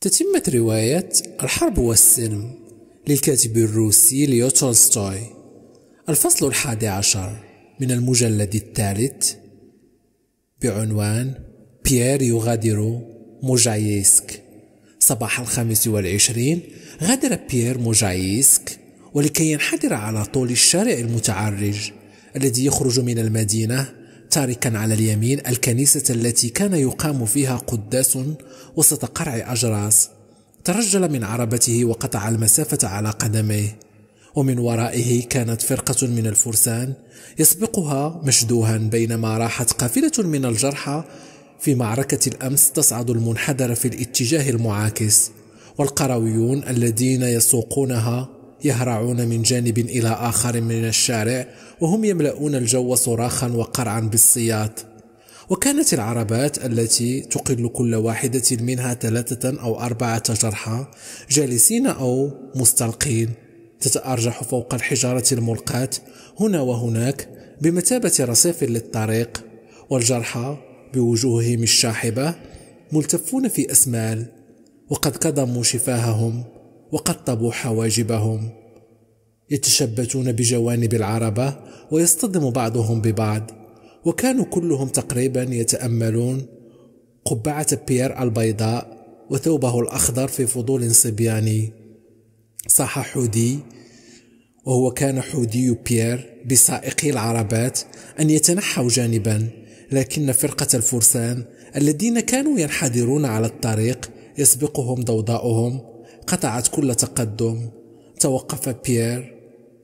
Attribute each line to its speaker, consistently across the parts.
Speaker 1: تتمة رواية الحرب والسلم للكاتب الروسي ليو تولستوي الفصل الحادي عشر من المجلد الثالث بعنوان بيير يغادر موجايسك صباح الخامس والعشرين غادر بيير موجايسك ولكي ينحدر على طول الشارع المتعرج الذي يخرج من المدينة تاركا على اليمين الكنيسة التي كان يقام فيها قداس وسط قرع أجراس ترجل من عربته وقطع المسافة على قدميه ومن ورائه كانت فرقة من الفرسان يسبقها مشدوها بينما راحت قافلة من الجرحى في معركة الأمس تصعد المنحدر في الاتجاه المعاكس والقرويون الذين يسوقونها يهرعون من جانب إلى آخر من الشارع وهم يملؤون الجو صراخا وقرعا بالصياط وكانت العربات التي تقل كل واحدة منها ثلاثة أو أربعة جرحى جالسين أو مستلقين تتأرجح فوق الحجارة الملقاة هنا وهناك بمثابة رصيف للطريق والجرحى بوجوههم الشاحبة ملتفون في أسمال وقد كضموا شفاههم وقد طبوا حواجبهم يتشبتون بجوانب العربة ويصطدم بعضهم ببعض وكانوا كلهم تقريبا يتأملون قبعة بيير البيضاء وثوبه الأخضر في فضول صبياني صاح حودي وهو كان حودي بيير بسائقي العربات أن يتنحوا جانبا لكن فرقة الفرسان الذين كانوا ينحدرون على الطريق يسبقهم ضوضاؤهم قطعت كل تقدم توقف بيير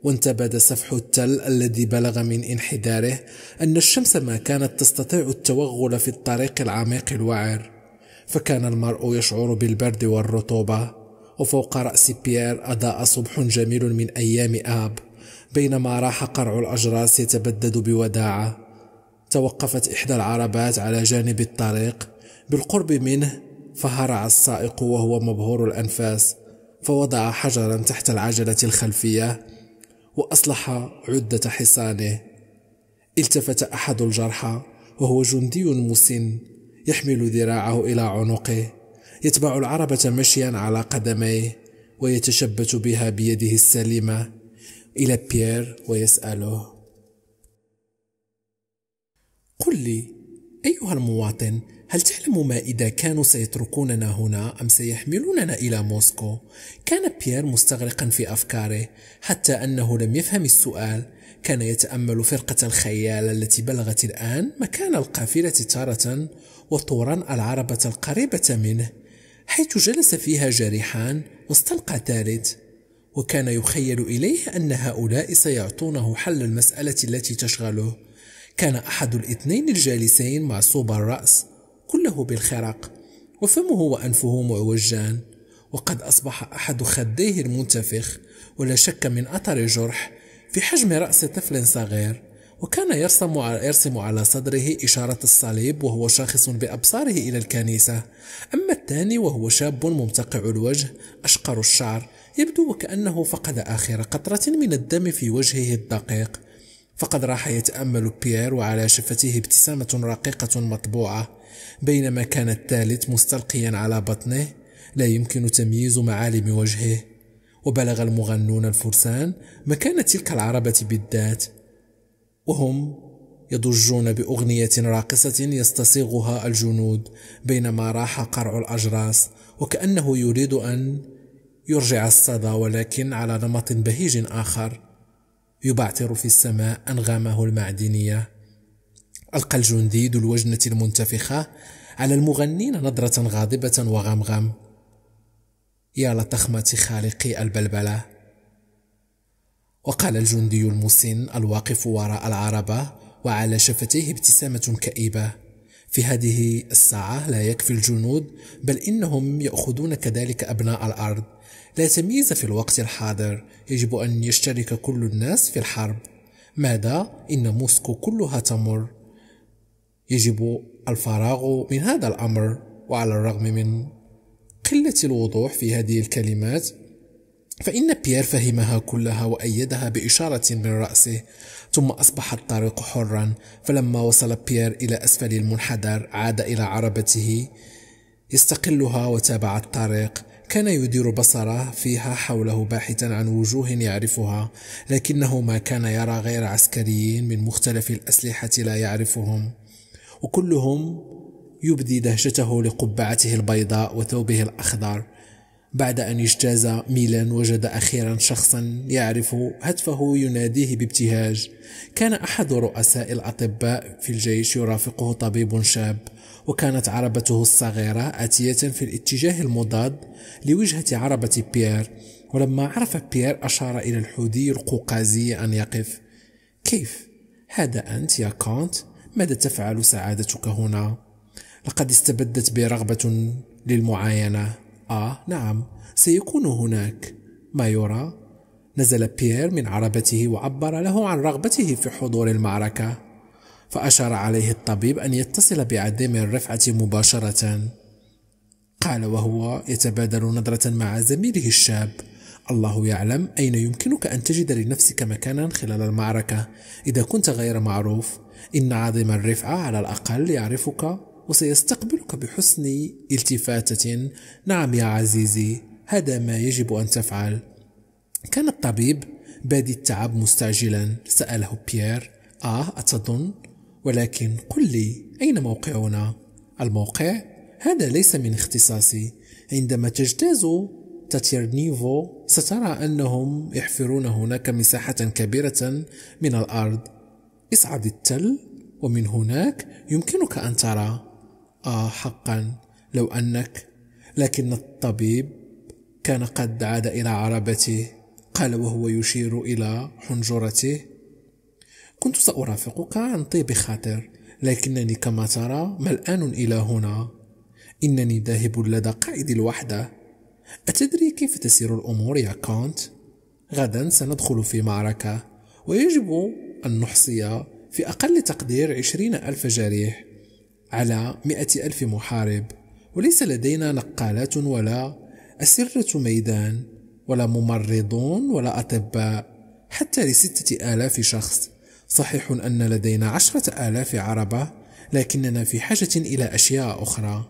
Speaker 1: وانتبد سفح التل الذي بلغ من انحداره أن الشمس ما كانت تستطيع التوغل في الطريق العميق الوعر فكان المرء يشعر بالبرد والرطوبة وفوق رأس بيير أضاء صبح جميل من أيام آب بينما راح قرع الأجراس يتبدد بوداعة توقفت إحدى العربات على جانب الطريق بالقرب منه فهرع السائق وهو مبهور الأنفاس فوضع حجرا تحت العجلة الخلفية وأصلح عدة حصانه التفت أحد الجرحى وهو جندي مسن يحمل ذراعه إلى عنقه يتبع العربة مشيا على قدميه ويتشبت بها بيده السليمة إلى بيير ويسأله قل لي أيها المواطن هل تعلم ما إذا كانوا سيتركوننا هنا أم سيحملوننا إلى موسكو؟ كان بيير مستغرقا في أفكاره حتى أنه لم يفهم السؤال كان يتأمل فرقة الخيال التي بلغت الآن مكان القافلة تارة وطورا العربة القريبة منه حيث جلس فيها جريحان واستلقى ثالث وكان يخيل إليه أن هؤلاء سيعطونه حل المسألة التي تشغله كان أحد الاثنين الجالسين معصوب الرأس كله بالخرق وفمه وأنفه معوجان وقد أصبح أحد خديه المنتفخ ولا شك من أثر الجرح في حجم رأس طفل صغير وكان يرسم على يرسم على صدره إشارة الصليب وهو شاخص بأبصاره إلى الكنيسة أما الثاني وهو شاب ممتقع الوجه أشقر الشعر يبدو وكأنه فقد آخر قطرة من الدم في وجهه الدقيق فقد راح يتأمل بيير وعلى شفته ابتسامة رقيقة مطبوعة بينما كان الثالث مستلقيا على بطنه لا يمكن تمييز معالم وجهه وبلغ المغنون الفرسان مكان تلك العربة بالذات وهم يضجون بأغنية راقصة يستصيغها الجنود بينما راح قرع الأجراس وكأنه يريد أن يرجع الصدى ولكن على نمط بهيج آخر يبعثر في السماء أنغامه المعدنية ألقى الجندي ذو الوجنة المنتفخة على المغنين نظرة غاضبة وغمغم يا لطخمة خالقي البلبلة وقال الجندي المسن الواقف وراء العربة وعلى شفتيه ابتسامة كئيبة في هذه الساعة لا يكفي الجنود بل إنهم يأخذون كذلك أبناء الأرض لا تمييز في الوقت الحاضر يجب أن يشترك كل الناس في الحرب ماذا إن موسكو كلها تمر يجب الفراغ من هذا الأمر وعلى الرغم من قلة الوضوح في هذه الكلمات فإن بيير فهمها كلها وأيدها بإشارة من رأسه ثم أصبح الطريق حرا فلما وصل بيير إلى أسفل المنحدر عاد إلى عربته يستقلها وتابع الطريق كان يدير بصره فيها حوله باحثا عن وجوه يعرفها لكنه ما كان يرى غير عسكريين من مختلف الأسلحة لا يعرفهم وكلهم يبدي دهشته لقبعته البيضاء وثوبه الأخضر بعد أن اجتاز ميلا وجد أخيرا شخصا يعرف هتفه يناديه بابتهاج كان أحد رؤساء الأطباء في الجيش يرافقه طبيب شاب وكانت عربته الصغيرة آتية في الاتجاه المضاد لوجهة عربة بيير ولما عرف بيير أشار إلى الحوذي القوقازي أن يقف كيف؟ هذا أنت يا كونت؟ ماذا تفعل سعادتك هنا؟ لقد استبدت بي رغبة للمعاينة آه نعم سيكون هناك ما يرى نزل بيير من عربته وعبر له عن رغبته في حضور المعركة فأشار عليه الطبيب أن يتصل بعديم الرفعة مباشرة قال وهو يتبادل نظرة مع زميله الشاب الله يعلم أين يمكنك أن تجد لنفسك مكانا خلال المعركة إذا كنت غير معروف إن عظيم الرفعة على الأقل يعرفك وسيستقبلك بحسن التفاتة نعم يا عزيزي هذا ما يجب أن تفعل كان الطبيب بادي التعب مستعجلا سأله بيير آه أتظن ولكن قل لي أين موقعنا؟ الموقع؟ هذا ليس من اختصاصي عندما تجتاز تاتيرنيفو سترى أنهم يحفرون هناك مساحة كبيرة من الأرض اصعد التل ومن هناك يمكنك أن ترى آه حقا لو أنك لكن الطبيب كان قد عاد إلى عربته قال وهو يشير إلى حنجرته كنت سأرافقك عن طيب خاطر لكنني كما ترى ملآن إلى هنا إنني ذاهب لدى قائد الوحدة أتدري كيف تسير الأمور يا كونت؟ غدا سندخل في معركة ويجب أن نحصي في أقل تقدير عشرين ألف جريح على مئة ألف محارب وليس لدينا نقالات ولا أسرة ميدان ولا ممرضون ولا أطباء حتى لستة آلاف شخص صحيح أن لدينا عشرة آلاف عربة لكننا في حاجة إلى أشياء أخرى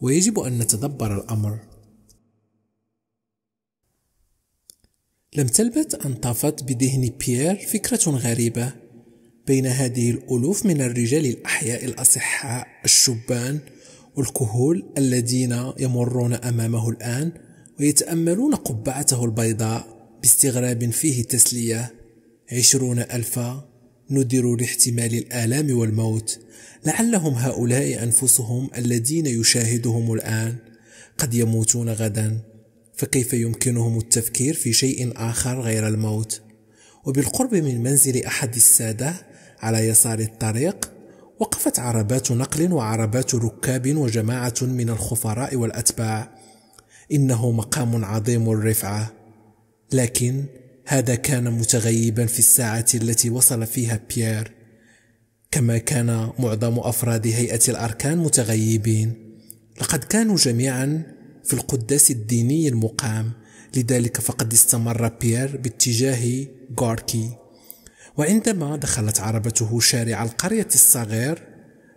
Speaker 1: ويجب أن نتدبر الأمر لم تلبث أن طافت بذهن بيير فكرة غريبة بين هذه الألوف من الرجال الأحياء الأصحاء الشبان والكهول الذين يمرون أمامه الآن ويتأملون قبعته البيضاء باستغراب فيه تسلية عشرون ألفا نذروا لاحتمال الآلام والموت لعلهم هؤلاء أنفسهم الذين يشاهدهم الآن قد يموتون غدا فكيف يمكنهم التفكير في شيء آخر غير الموت وبالقرب من منزل أحد السادة على يسار الطريق وقفت عربات نقل وعربات ركاب وجماعة من الخفراء والأتباع إنه مقام عظيم الرفعة لكن هذا كان متغيبا في الساعة التي وصل فيها بيير كما كان معظم أفراد هيئة الأركان متغيبين لقد كانوا جميعا في القداس الديني المقام لذلك فقد استمر بيير باتجاه غوركي وعندما دخلت عربته شارع القرية الصغير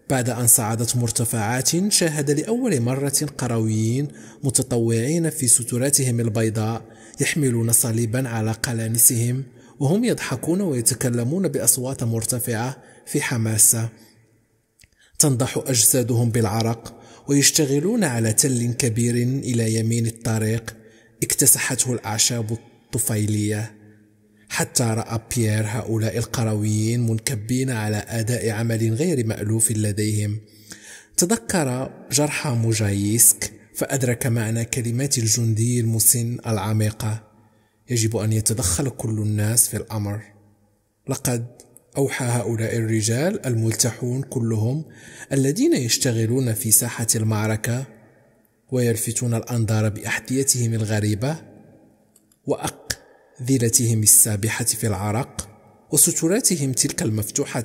Speaker 1: بعد أن صعدت مرتفعات شاهد لأول مرة قرويين متطوعين في ستراتهم البيضاء يحملون صليبا على قلانسهم وهم يضحكون ويتكلمون بأصوات مرتفعة في حماسة تنضح أجسادهم بالعرق ويشتغلون على تل كبير إلى يمين الطريق اكتسحته الأعشاب الطفيلية حتى رأى بيير هؤلاء القرويين منكبين على أداء عمل غير مألوف لديهم تذكر جرح مجايسك فأدرك معنى كلمات الجندي المسن العميقة يجب أن يتدخل كل الناس في الأمر لقد أوحى هؤلاء الرجال الملتحون كلهم الذين يشتغلون في ساحة المعركة ويلفتون الأنظار بأحذيتهم الغريبة وأقذلتهم السابحة في العرق وستراتهم تلك المفتوحة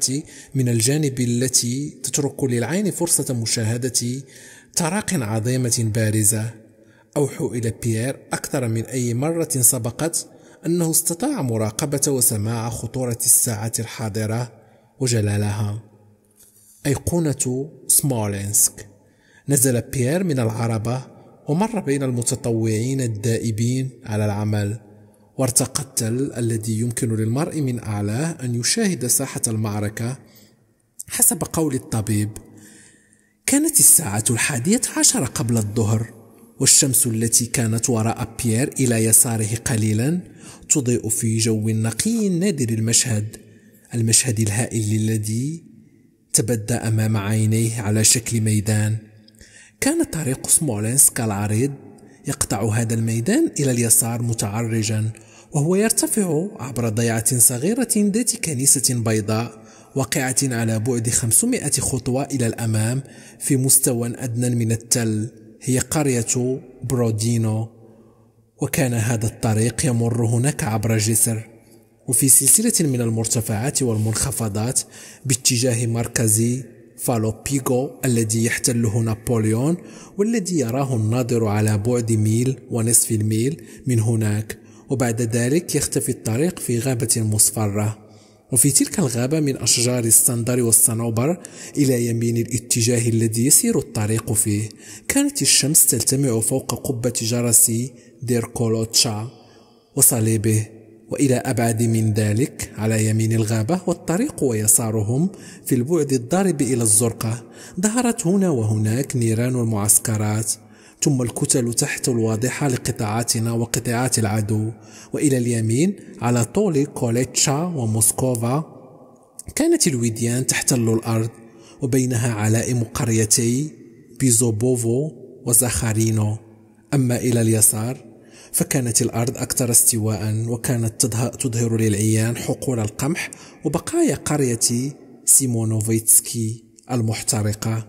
Speaker 1: من الجانب التي تترك للعين فرصة مشاهدة تراق عظيمة بارزة أوحوا إلى بيير أكثر من أي مرة سبقت أنه استطاع مراقبة وسماع خطورة الساعة الحاضرة وجلالها أيقونة سمولينسك نزل بيير من العربة ومر بين المتطوعين الدائبين على العمل وارتقى التل الذي يمكن للمرء من أعلاه أن يشاهد ساحة المعركة حسب قول الطبيب كانت الساعة الحادية عشر قبل الظهر والشمس التي كانت وراء بيير إلى يساره قليلا تضيء في جو نقي نادر المشهد المشهد الهائل الذي تبدى امام عينيه على شكل ميدان كان طريق سمولينسكا العريض يقطع هذا الميدان الى اليسار متعرجا وهو يرتفع عبر ضيعه صغيره ذات كنيسه بيضاء واقعة على بعد 500 خطوة إلى الأمام في مستوى أدنى من التل هي قرية برودينو وكان هذا الطريق يمر هناك عبر جسر وفي سلسلة من المرتفعات والمنخفضات باتجاه مركز فالوبيغو الذي يحتله نابليون والذي يراه الناظر على بعد ميل ونصف الميل من هناك وبعد ذلك يختفي الطريق في غابة مصفرة وفي تلك الغابة من أشجار الصندر والصنوبر إلى يمين الاتجاه الذي يسير الطريق فيه كانت الشمس تلتمع فوق قبة جرس ديركولوتشا وصليبه وإلى أبعد من ذلك على يمين الغابة والطريق ويسارهم في البعد الضارب إلى الزرقة ظهرت هنا وهناك نيران المعسكرات ثم الكتل تحت الواضحة لقطاعاتنا وقطاعات العدو وإلى اليمين على طول كوليتشا وموسكوفا كانت الوديان تحتل الأرض وبينها علائم قريتي بيزوبوفو وزاخارينو أما إلى اليسار فكانت الأرض أكثر استواء وكانت تظهر للعيان حقول القمح وبقايا قرية سيمونوفيتسكي المحترقة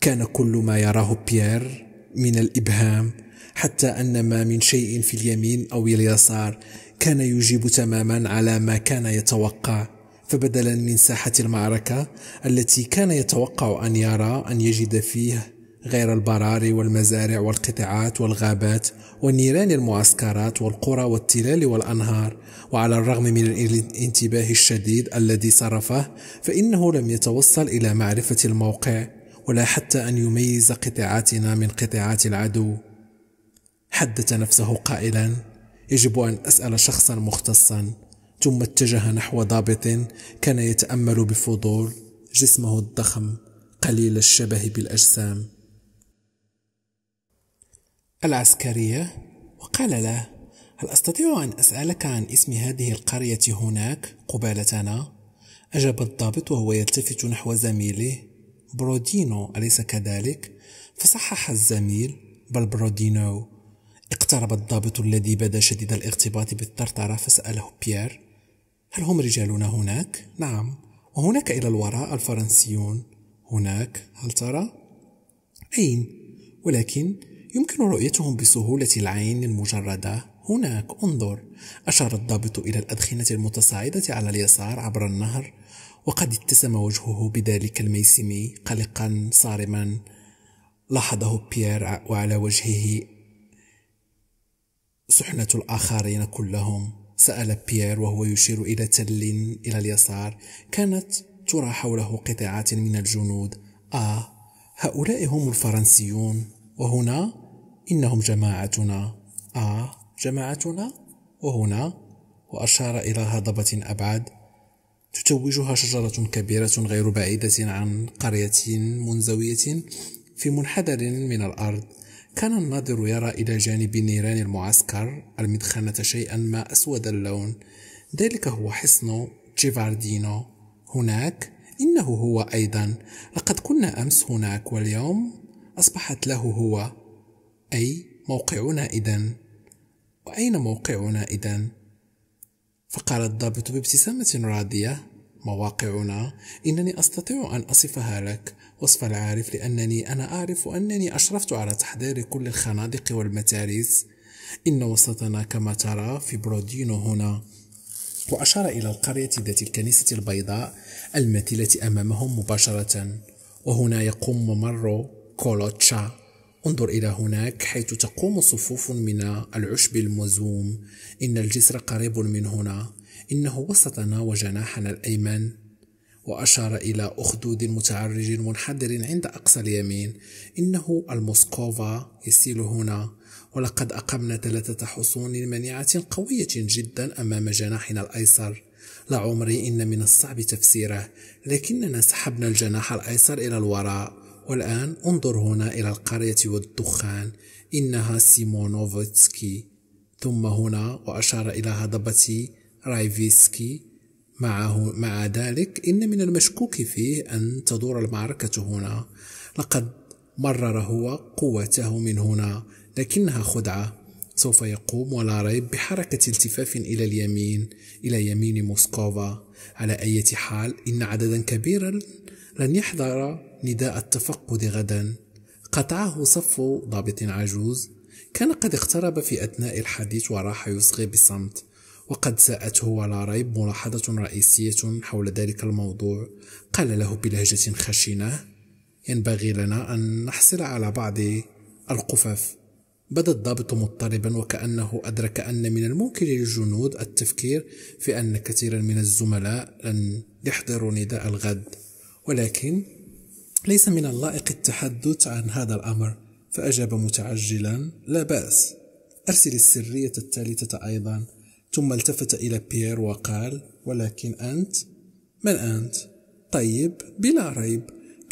Speaker 1: كان كل ما يراه بيير من الإبهام حتى أن ما من شيء في اليمين أو اليسار كان يجيب تماما على ما كان يتوقع فبدلا من ساحة المعركة التي كان يتوقع أن يرى أن يجد فيه غير البراري والمزارع والقطاعات والغابات ونيران المعسكرات والقرى والتلال والأنهار وعلى الرغم من الانتباه الشديد الذي صرفه فإنه لم يتوصل إلى معرفة الموقع ولا حتى أن يميز قطاعاتنا من قطاعات العدو حدث نفسه قائلا يجب أن أسأل شخصا مختصا ثم اتجه نحو ضابط كان يتأمل بفضول جسمه الضخم قليل الشبه بالأجسام العسكرية وقال له هل أستطيع أن أسألك عن اسم هذه القرية هناك قبالتنا؟ أجاب الضابط وهو يلتفت نحو زميله برودينو أليس كذلك؟ فصحح الزميل بل برودينو اقترب الضابط الذي بدا شديد الارتباط بالطرطرة فسأله بيير هل هم رجالنا هناك؟ نعم وهناك إلى الوراء الفرنسيون هناك هل ترى؟ أين؟ ولكن يمكن رؤيتهم بسهولة العين المجردة هناك انظر أشار الضابط إلى الأدخنة المتصاعدة على اليسار عبر النهر وقد اتسم وجهه بذلك الميسم قلقا صارما لاحظه بيير وعلى وجهه سحنة الآخرين كلهم سأل بيير وهو يشير إلى تل إلى اليسار كانت ترى حوله قطاعات من الجنود آه هؤلاء هم الفرنسيون وهنا إنهم جماعتنا آه جماعتنا وهنا وأشار إلى هضبة أبعد تتوجها شجرة كبيرة غير بعيدة عن قرية منزوية في منحدر من الأرض كان الناظر يرى إلى جانب نيران المعسكر المدخنة شيئا ما أسود اللون ذلك هو حصن جيفاردينو هناك إنه هو أيضا لقد كنا أمس هناك واليوم أصبحت له هو أي موقعنا إذا وأين موقعنا إذا فقال الضابط بابتسامة راضية مواقعنا إنني أستطيع أن أصفها لك وصف العارف لأنني أنا أعرف أنني أشرفت على تحضير كل الخنادق والمتاريس إن وسطنا كما ترى في برودينو هنا وأشار إلى القرية ذات الكنيسة البيضاء الماثلة أمامهم مباشرة وهنا يقوم ممر كولوتشا انظر إلى هناك حيث تقوم صفوف من العشب المزوم إن الجسر قريب من هنا إنه وسطنا وجناحنا الأيمن وأشار إلى أخدود متعرج منحدر عند أقصى اليمين إنه الموسكوفا يسيل هنا ولقد أقمنا ثلاثة حصون منيعة قوية جدا أمام جناحنا الأيسر لعمري إن من الصعب تفسيره لكننا سحبنا الجناح الأيسر إلى الوراء والآن انظر هنا إلى القرية والدخان إنها سيمونوفيتسكي ثم هنا وأشار إلى هضبتي رايفيسكي معه مع ذلك إن من المشكوك فيه أن تدور المعركة هنا لقد مرر هو قوته من هنا لكنها خدعة سوف يقوم ولا ريب بحركة التفاف إلى اليمين إلى يمين موسكوفا على أي حال إن عددا كبيرا لن يحضر نداء التفقد غدا قطعه صف ضابط عجوز كان قد اقترب في أثناء الحديث وراح يصغي بصمت وقد ساءته ولا ريب ملاحظة رئيسية حول ذلك الموضوع قال له بلهجة خشنة ينبغي لنا أن نحصل على بعض القفف بدا الضابط مضطربا وكأنه أدرك أن من الممكن للجنود التفكير في أن كثيرا من الزملاء لن يحضروا نداء الغد ولكن ليس من اللائق التحدث عن هذا الأمر فأجاب متعجلا لا بأس أرسل السرية الثالثة أيضا ثم التفت إلى بيير وقال ولكن أنت من أنت؟ طيب بلا ريب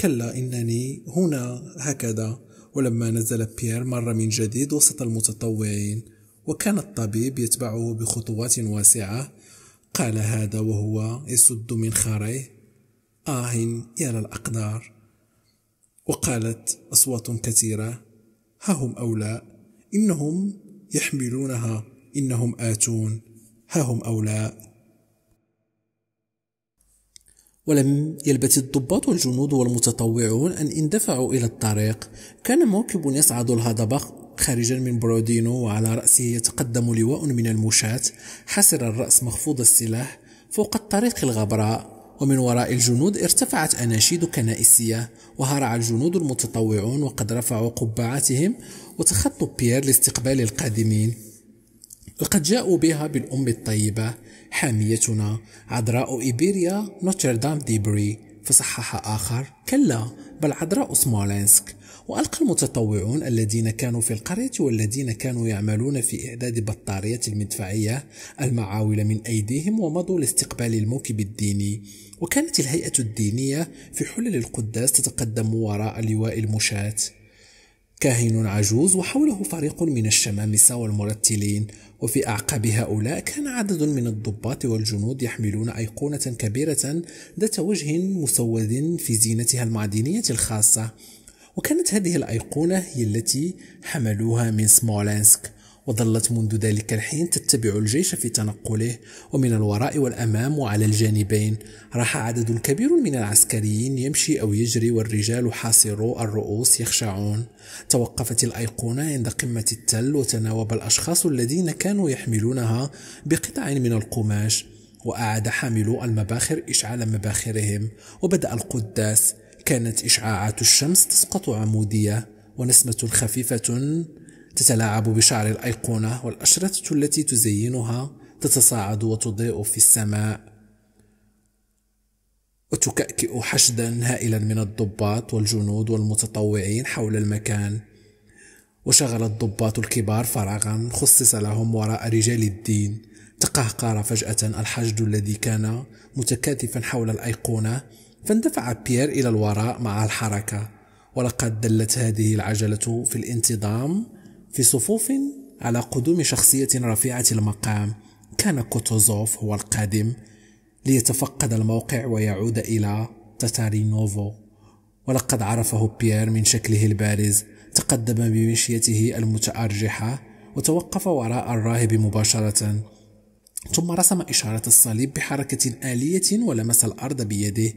Speaker 1: كلا إنني هنا هكذا ولما نزل بيير مر من جديد وسط المتطوعين وكان الطبيب يتبعه بخطوات واسعة قال هذا وهو يسد من خاريه آه يا للأقدار وقالت أصوات كثيرة ها هم أولاء إنهم يحملونها إنهم آتون ها هم أولى ولم يلبث الضباط والجنود والمتطوعون أن اندفعوا إلى الطريق كان موكب يصعد الهضبة خارجا من برودينو وعلى رأسه يتقدم لواء من المشاة حسر الرأس مخفوض السلاح فوق الطريق الغبراء ومن وراء الجنود ارتفعت أناشيد كنائسية وهرع الجنود المتطوعون وقد رفعوا قبعاتهم وتخطوا بيير لاستقبال القادمين لقد جاءوا بها بالأم الطيبة حاميتنا عذراء إيبيريا نوتردام ديبري فصحح آخر كلا بل عذراء سمولنسك وألقى المتطوعون الذين كانوا في القرية والذين كانوا يعملون في إعداد بطارية المدفعية المعاول من أيديهم ومضوا لاستقبال الموكب الديني وكانت الهيئة الدينية في حلل القداس تتقدم وراء لواء المشاة كاهن عجوز وحوله فريق من الشمامسة والمرتلين وفي أعقاب هؤلاء كان عدد من الضباط والجنود يحملون أيقونة كبيرة ذات وجه مسود في زينتها المعدنية الخاصة وكانت هذه الأيقونة هي التي حملوها من سمولانسك وظلت منذ ذلك الحين تتبع الجيش في تنقله ومن الوراء والأمام وعلى الجانبين راح عدد كبير من العسكريين يمشي أو يجري والرجال حاصرو الرؤوس يخشعون توقفت الأيقونة عند قمة التل وتناوب الأشخاص الذين كانوا يحملونها بقطع من القماش وأعاد حاملو المباخر إشعال مباخرهم وبدأ القداس كانت إشعاعات الشمس تسقط عمودية ونسمة خفيفة تتلاعب بشعر الأيقونة والأشرطة التي تزينها تتصاعد وتضيء في السماء وتكأكئ حشدا هائلا من الضباط والجنود والمتطوعين حول المكان وشغل الضباط الكبار فراغا خصص لهم وراء رجال الدين تقهقر فجأة الحشد الذي كان متكاتفا حول الأيقونة فاندفع بيير إلى الوراء مع الحركة ولقد دلت هذه العجلة في الانتظام في صفوف على قدوم شخصية رفيعة المقام كان كوتوزوف هو القادم ليتفقد الموقع ويعود إلى تاتارينوفو ولقد عرفه بيير من شكله البارز تقدم بمشيته المتأرجحة وتوقف وراء الراهب مباشرة ثم رسم إشارة الصليب بحركة آلية ولمس الأرض بيده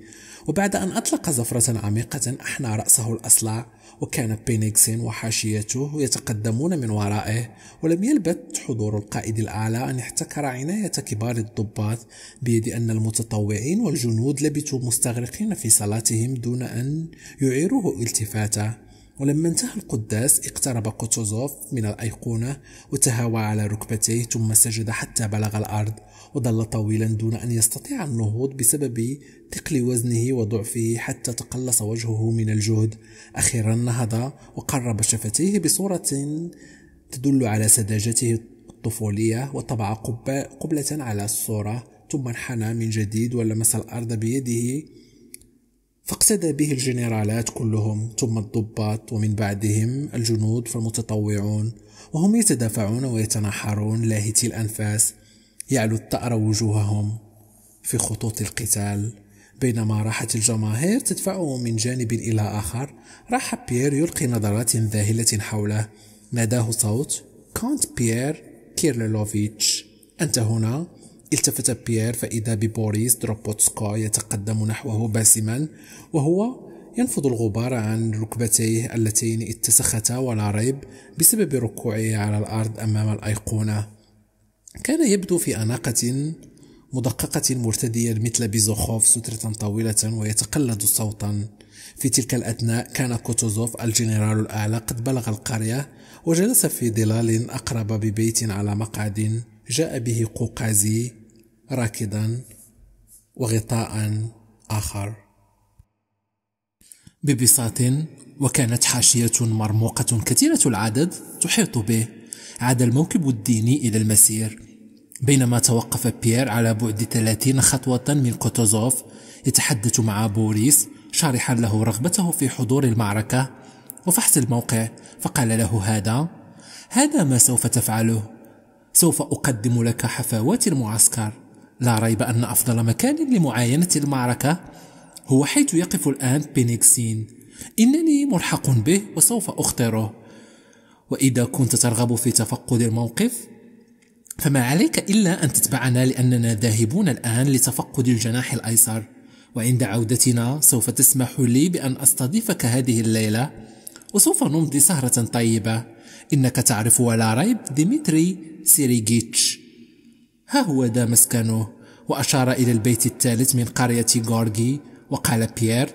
Speaker 1: وبعد أن أطلق زفرة عميقة أحنى رأسه الأصلع وكان بينيكسين وحاشيته يتقدمون من ورائه ولم يلبث حضور القائد الأعلى أن احتكر عناية كبار الضباط بيد أن المتطوعين والجنود لبثوا مستغرقين في صلاتهم دون أن يعيروه التفاته ولما انتهى القداس اقترب كوتوزوف من الأيقونة وتهاوى على ركبتيه ثم سجد حتى بلغ الأرض وظل طويلا دون أن يستطيع النهوض بسبب ثقل وزنه وضعفه حتى تقلص وجهه من الجهد أخيرا نهض وقرب شفتيه بصورة تدل على سذاجته الطفولية وطبع قبلة على الصورة ثم انحنى من جديد ولمس الأرض بيده فاقتدى به الجنرالات كلهم ثم الضباط ومن بعدهم الجنود فالمتطوعون وهم يتدافعون ويتنحرون لاهتي الأنفاس يعلو الثأر وجوههم في خطوط القتال بينما راحت الجماهير تدفعه من جانب إلى آخر راح بيير يلقي نظرات ذاهلة حوله ناداه صوت كونت بيير كيرلوفيتش أنت هنا التفت بيير فإذا ببوريس دروبوتسكو يتقدم نحوه باسما وهو ينفض الغبار عن ركبتيه اللتين اتسختا ولا ريب بسبب ركوعه على الأرض أمام الأيقونة كان يبدو في أناقة مدققة مرتديا مثل بيزوخوف سترة طويلة ويتقلد صوتا في تلك الأثناء كان كوتوزوف الجنرال الأعلى قد بلغ القرية وجلس في ظلال أقرب ببيت على مقعد جاء به قوقازي راكدا وغطاء آخر ببساط وكانت حاشية مرموقة كثيرة العدد تحيط به عاد الموكب الديني إلى المسير بينما توقف بيير على بعد 30 خطوة من كوتوزوف يتحدث مع بوريس شارحا له رغبته في حضور المعركة وفحص الموقع فقال له هذا هذا ما سوف تفعله سوف أقدم لك حفاوات المعسكر لا ريب أن أفضل مكان لمعاينة المعركة هو حيث يقف الآن بينيكسين إنني ملحق به وسوف أخطره وإذا كنت ترغب في تفقد الموقف فما عليك إلا أن تتبعنا لأننا ذاهبون الآن لتفقد الجناح الأيسر وعند عودتنا سوف تسمح لي بأن أستضيفك هذه الليلة وسوف نمضي سهرة طيبة إنك تعرف ولا ريب ديمتري سيريجيتش ها هو ذا مسكنه وأشار إلى البيت الثالث من قرية غورغي وقال بيير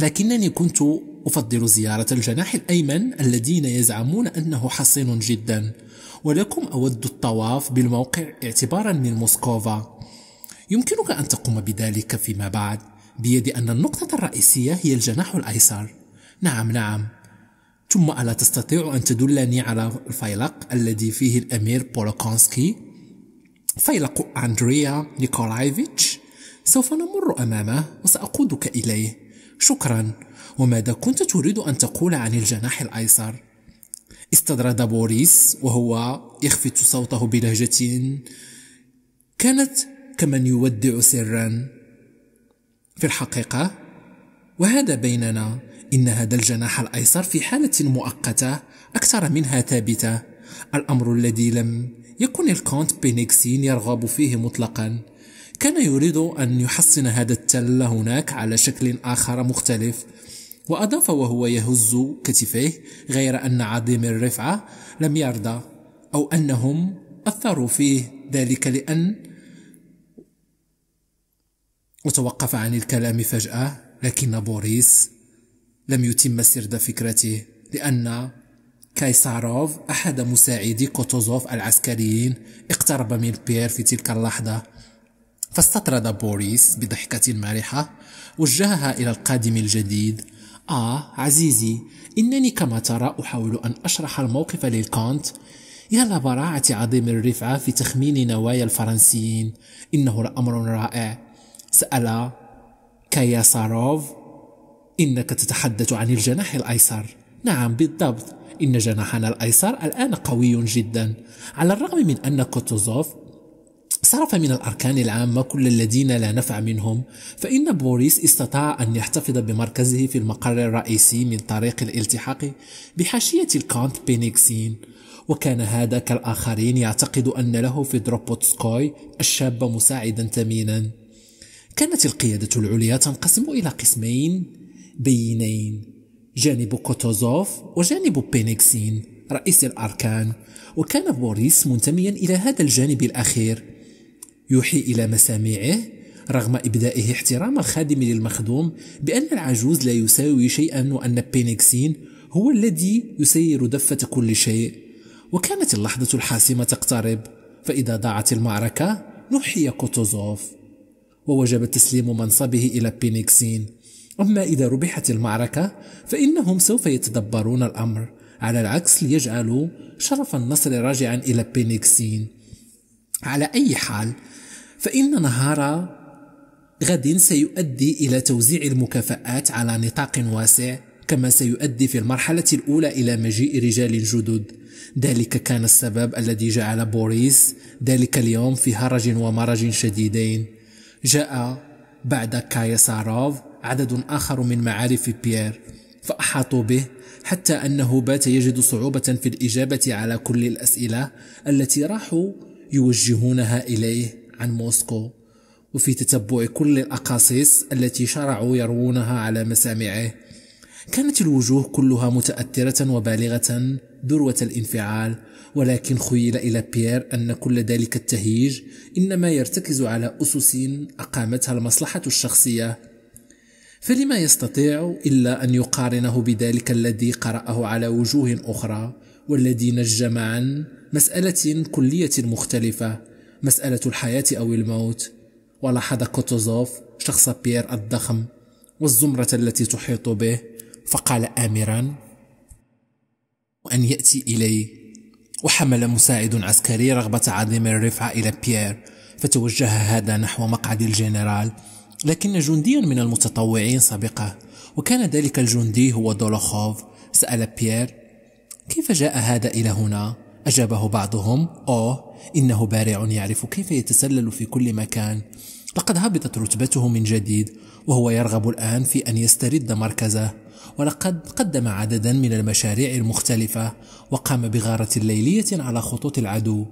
Speaker 1: لكنني كنت أفضل زيارة الجناح الأيمن الذين يزعمون أنه حصين جدا ولكم أود الطواف بالموقع اعتبارا من موسكوفا يمكنك أن تقوم بذلك فيما بعد بيد أن النقطة الرئيسية هي الجناح الأيسر نعم نعم ثم ألا تستطيع أن تدلني على الفيلق الذي فيه الأمير بولوكونسكي فيلق أندريا نيكولايفيتش سوف نمر أمامه وسأقودك إليه شكرا وماذا كنت تريد أن تقول عن الجناح الأيسر؟ استطرد بوريس وهو يخفت صوته بلهجة كانت كمن يودع سرا في الحقيقة وهذا بيننا إن هذا الجناح الأيسر في حالة مؤقتة أكثر منها ثابتة الأمر الذي لم يكن الكونت بينيكسين يرغب فيه مطلقا كان يريد أن يحصن هذا التل هناك على شكل آخر مختلف وأضاف وهو يهز كتفيه غير أن عظيم الرفعة لم يرضى أو أنهم أثروا فيه ذلك لأن وتوقف عن الكلام فجأة لكن بوريس لم يتم سرد فكرته لأن كايساروف أحد مساعدي كوتوزوف العسكريين اقترب من بيير في تلك اللحظة فاستطرد بوريس بضحكة مرحة وجهها إلى القادم الجديد آه عزيزي إنني كما ترى أحاول أن أشرح الموقف للكونت يا لبراعة عظيم الرفعة في تخمين نوايا الفرنسيين إنه لأمر رائع سأل كياساروف إنك تتحدث عن الجناح الأيسر نعم بالضبط إن جناحنا الأيسر الآن قوي جدا على الرغم من أن كوتوزوف صرف من الأركان العامة كل الذين لا نفع منهم فإن بوريس استطاع أن يحتفظ بمركزه في المقر الرئيسي من طريق الالتحاق بحاشية الكونت بينيكسين وكان هذا كالآخرين يعتقد أن له في دروبوتسكوي الشاب مساعدا ثمينا كانت القيادة العليا تنقسم إلى قسمين بينين جانب كوتوزوف وجانب بينيكسين رئيس الأركان وكان بوريس منتميا إلى هذا الجانب الأخير يوحي إلى مسامعه رغم إبدائه احترام الخادم للمخدوم بأن العجوز لا يساوي شيئا وأن بينكسين هو الذي يسير دفة كل شيء وكانت اللحظة الحاسمة تقترب فإذا ضاعت المعركة نحي كوتوزوف ووجب تسليم منصبه إلى بينكسين أما إذا ربحت المعركة فإنهم سوف يتدبرون الأمر على العكس ليجعلوا شرف النصر راجعا إلى بينكسين على أي حال فإن نهار غد سيؤدي إلى توزيع المكافآت على نطاق واسع كما سيؤدي في المرحلة الأولى إلى مجيء رجال جدد ذلك كان السبب الذي جعل بوريس ذلك اليوم في هرج ومرج شديدين جاء بعد كايساروف عدد آخر من معارف بيير فأحاطوا به حتى أنه بات يجد صعوبة في الإجابة على كل الأسئلة التي راحوا يوجهونها إليه عن موسكو وفي تتبع كل الأقاصيص التي شرعوا يروونها على مسامعه كانت الوجوه كلها متأثرة وبالغة ذروة الانفعال ولكن خيل إلى بيير أن كل ذلك التهيج إنما يرتكز على أسس أقامتها المصلحة الشخصية فلما يستطيع إلا أن يقارنه بذلك الذي قرأه على وجوه أخرى والذي نجم معا مسألة كلية مختلفة مسألة الحياة أو الموت ولاحظ كوتوزوف شخص بيير الضخم والزمرة التي تحيط به فقال آمرا أن يأتي إلي وحمل مساعد عسكري رغبة عظيم الرفعة إلى بيير فتوجه هذا نحو مقعد الجنرال لكن جنديا من المتطوعين سبقه وكان ذلك الجندي هو دولوخوف سأل بيير كيف جاء هذا إلى هنا؟ أجابه بعضهم أوه إنه بارع يعرف كيف يتسلل في كل مكان لقد هبطت رتبته من جديد وهو يرغب الآن في أن يسترد مركزه ولقد قدم عددا من المشاريع المختلفة وقام بغارة ليلية على خطوط العدو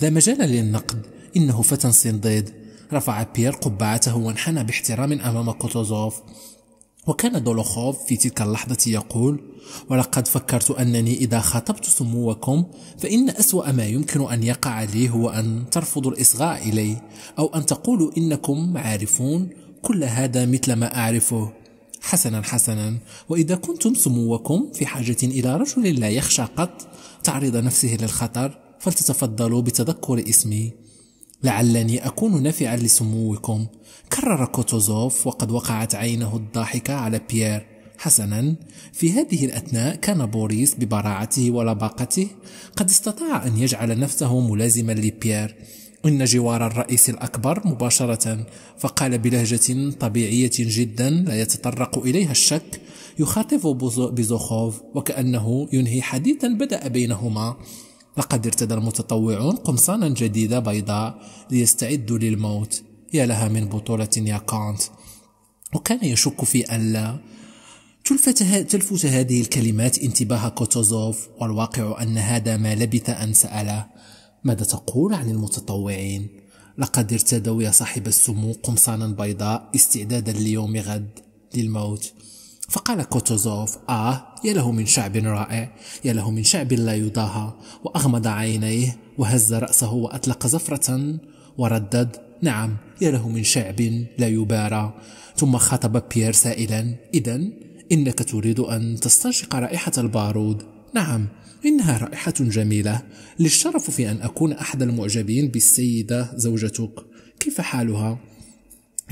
Speaker 1: لا مجال للنقد إنه فتى صنديد رفع بيير قبعته وانحنى باحترام أمام كوتوزوف وكان دولوخوف في تلك اللحظة يقول ولقد فكرت أنني إذا خاطبت سموكم فإن أسوأ ما يمكن أن يقع لي هو أن ترفضوا الإصغاء إلي أو أن تقولوا إنكم عارفون كل هذا مثل ما أعرفه حسنا حسنا وإذا كنتم سموكم في حاجة إلى رجل لا يخشى قط تعرض نفسه للخطر فلتتفضلوا بتذكر اسمي لعلني أكون نافعا لسموكم كرر كوتوزوف وقد وقعت عينه الضاحكة على بيير حسنا في هذه الأثناء كان بوريس ببراعته ولباقته قد استطاع أن يجعل نفسه ملازما لبيير إن جوار الرئيس الأكبر مباشرة فقال بلهجة طبيعية جدا لا يتطرق إليها الشك يخاطب بزوخوف وكأنه ينهي حديثا بدأ بينهما لقد ارتدى المتطوعون قمصانا جديدة بيضاء ليستعدوا للموت يا لها من بطولة يا كانت وكان يشك في أن لا تلفت هذه الكلمات انتباه كوتوزوف والواقع أن هذا ما لبث أن سأله ماذا تقول عن المتطوعين؟ لقد ارتدوا يا صاحب السمو قمصانا بيضاء استعدادا ليوم غد للموت فقال كوتوزوف آه يا له من شعب رائع يا له من شعب لا يضاهى وأغمض عينيه وهز رأسه وأطلق زفرة وردد نعم يا له من شعب لا يبارى ثم خاطب بيير سائلا إذا إنك تريد أن تستنشق رائحة البارود نعم إنها رائحة جميلة للشرف في أن أكون أحد المعجبين بالسيدة زوجتك كيف حالها؟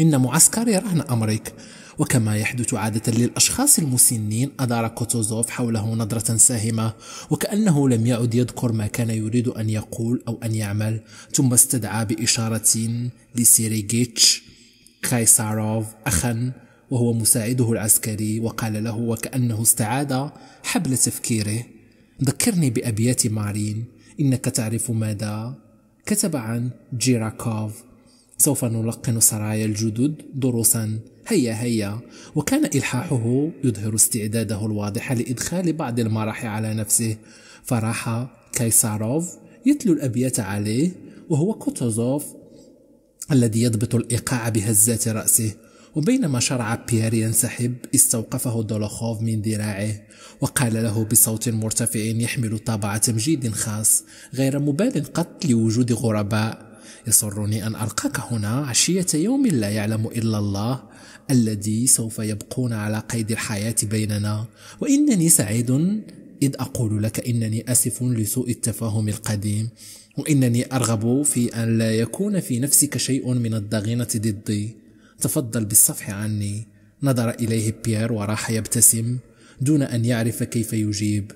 Speaker 1: إن معسكري رهن أمرك وكما يحدث عادة للأشخاص المسنين أدار كوتوزوف حوله نظرة ساهمة وكأنه لم يعد يذكر ما كان يريد أن يقول أو أن يعمل ثم استدعى بإشارة لسيريجيتش كايساروف أخا وهو مساعده العسكري وقال له وكأنه استعاد حبل تفكيره ذكرني بأبيات مارين إنك تعرف ماذا كتب عن جيراكوف سوف نلقن سرايا الجدد دروسا هيا هيا وكان إلحاحه يظهر استعداده الواضح لإدخال بعض المرح على نفسه فراح كايساروف يتلو الأبيات عليه وهو كوتوزوف الذي يضبط الإيقاع بهزات رأسه وبينما شرع بيير ينسحب استوقفه دولوخوف من ذراعه وقال له بصوت مرتفع يحمل طابع تمجيد خاص غير مبال قط لوجود غرباء يسرني أن ألقاك هنا عشية يوم لا يعلم إلا الله الذي سوف يبقون على قيد الحياة بيننا وإنني سعيد إذ أقول لك إنني أسف لسوء التفاهم القديم وإنني أرغب في أن لا يكون في نفسك شيء من الضغينة ضدي تفضل بالصفح عني نظر إليه بيير وراح يبتسم دون أن يعرف كيف يجيب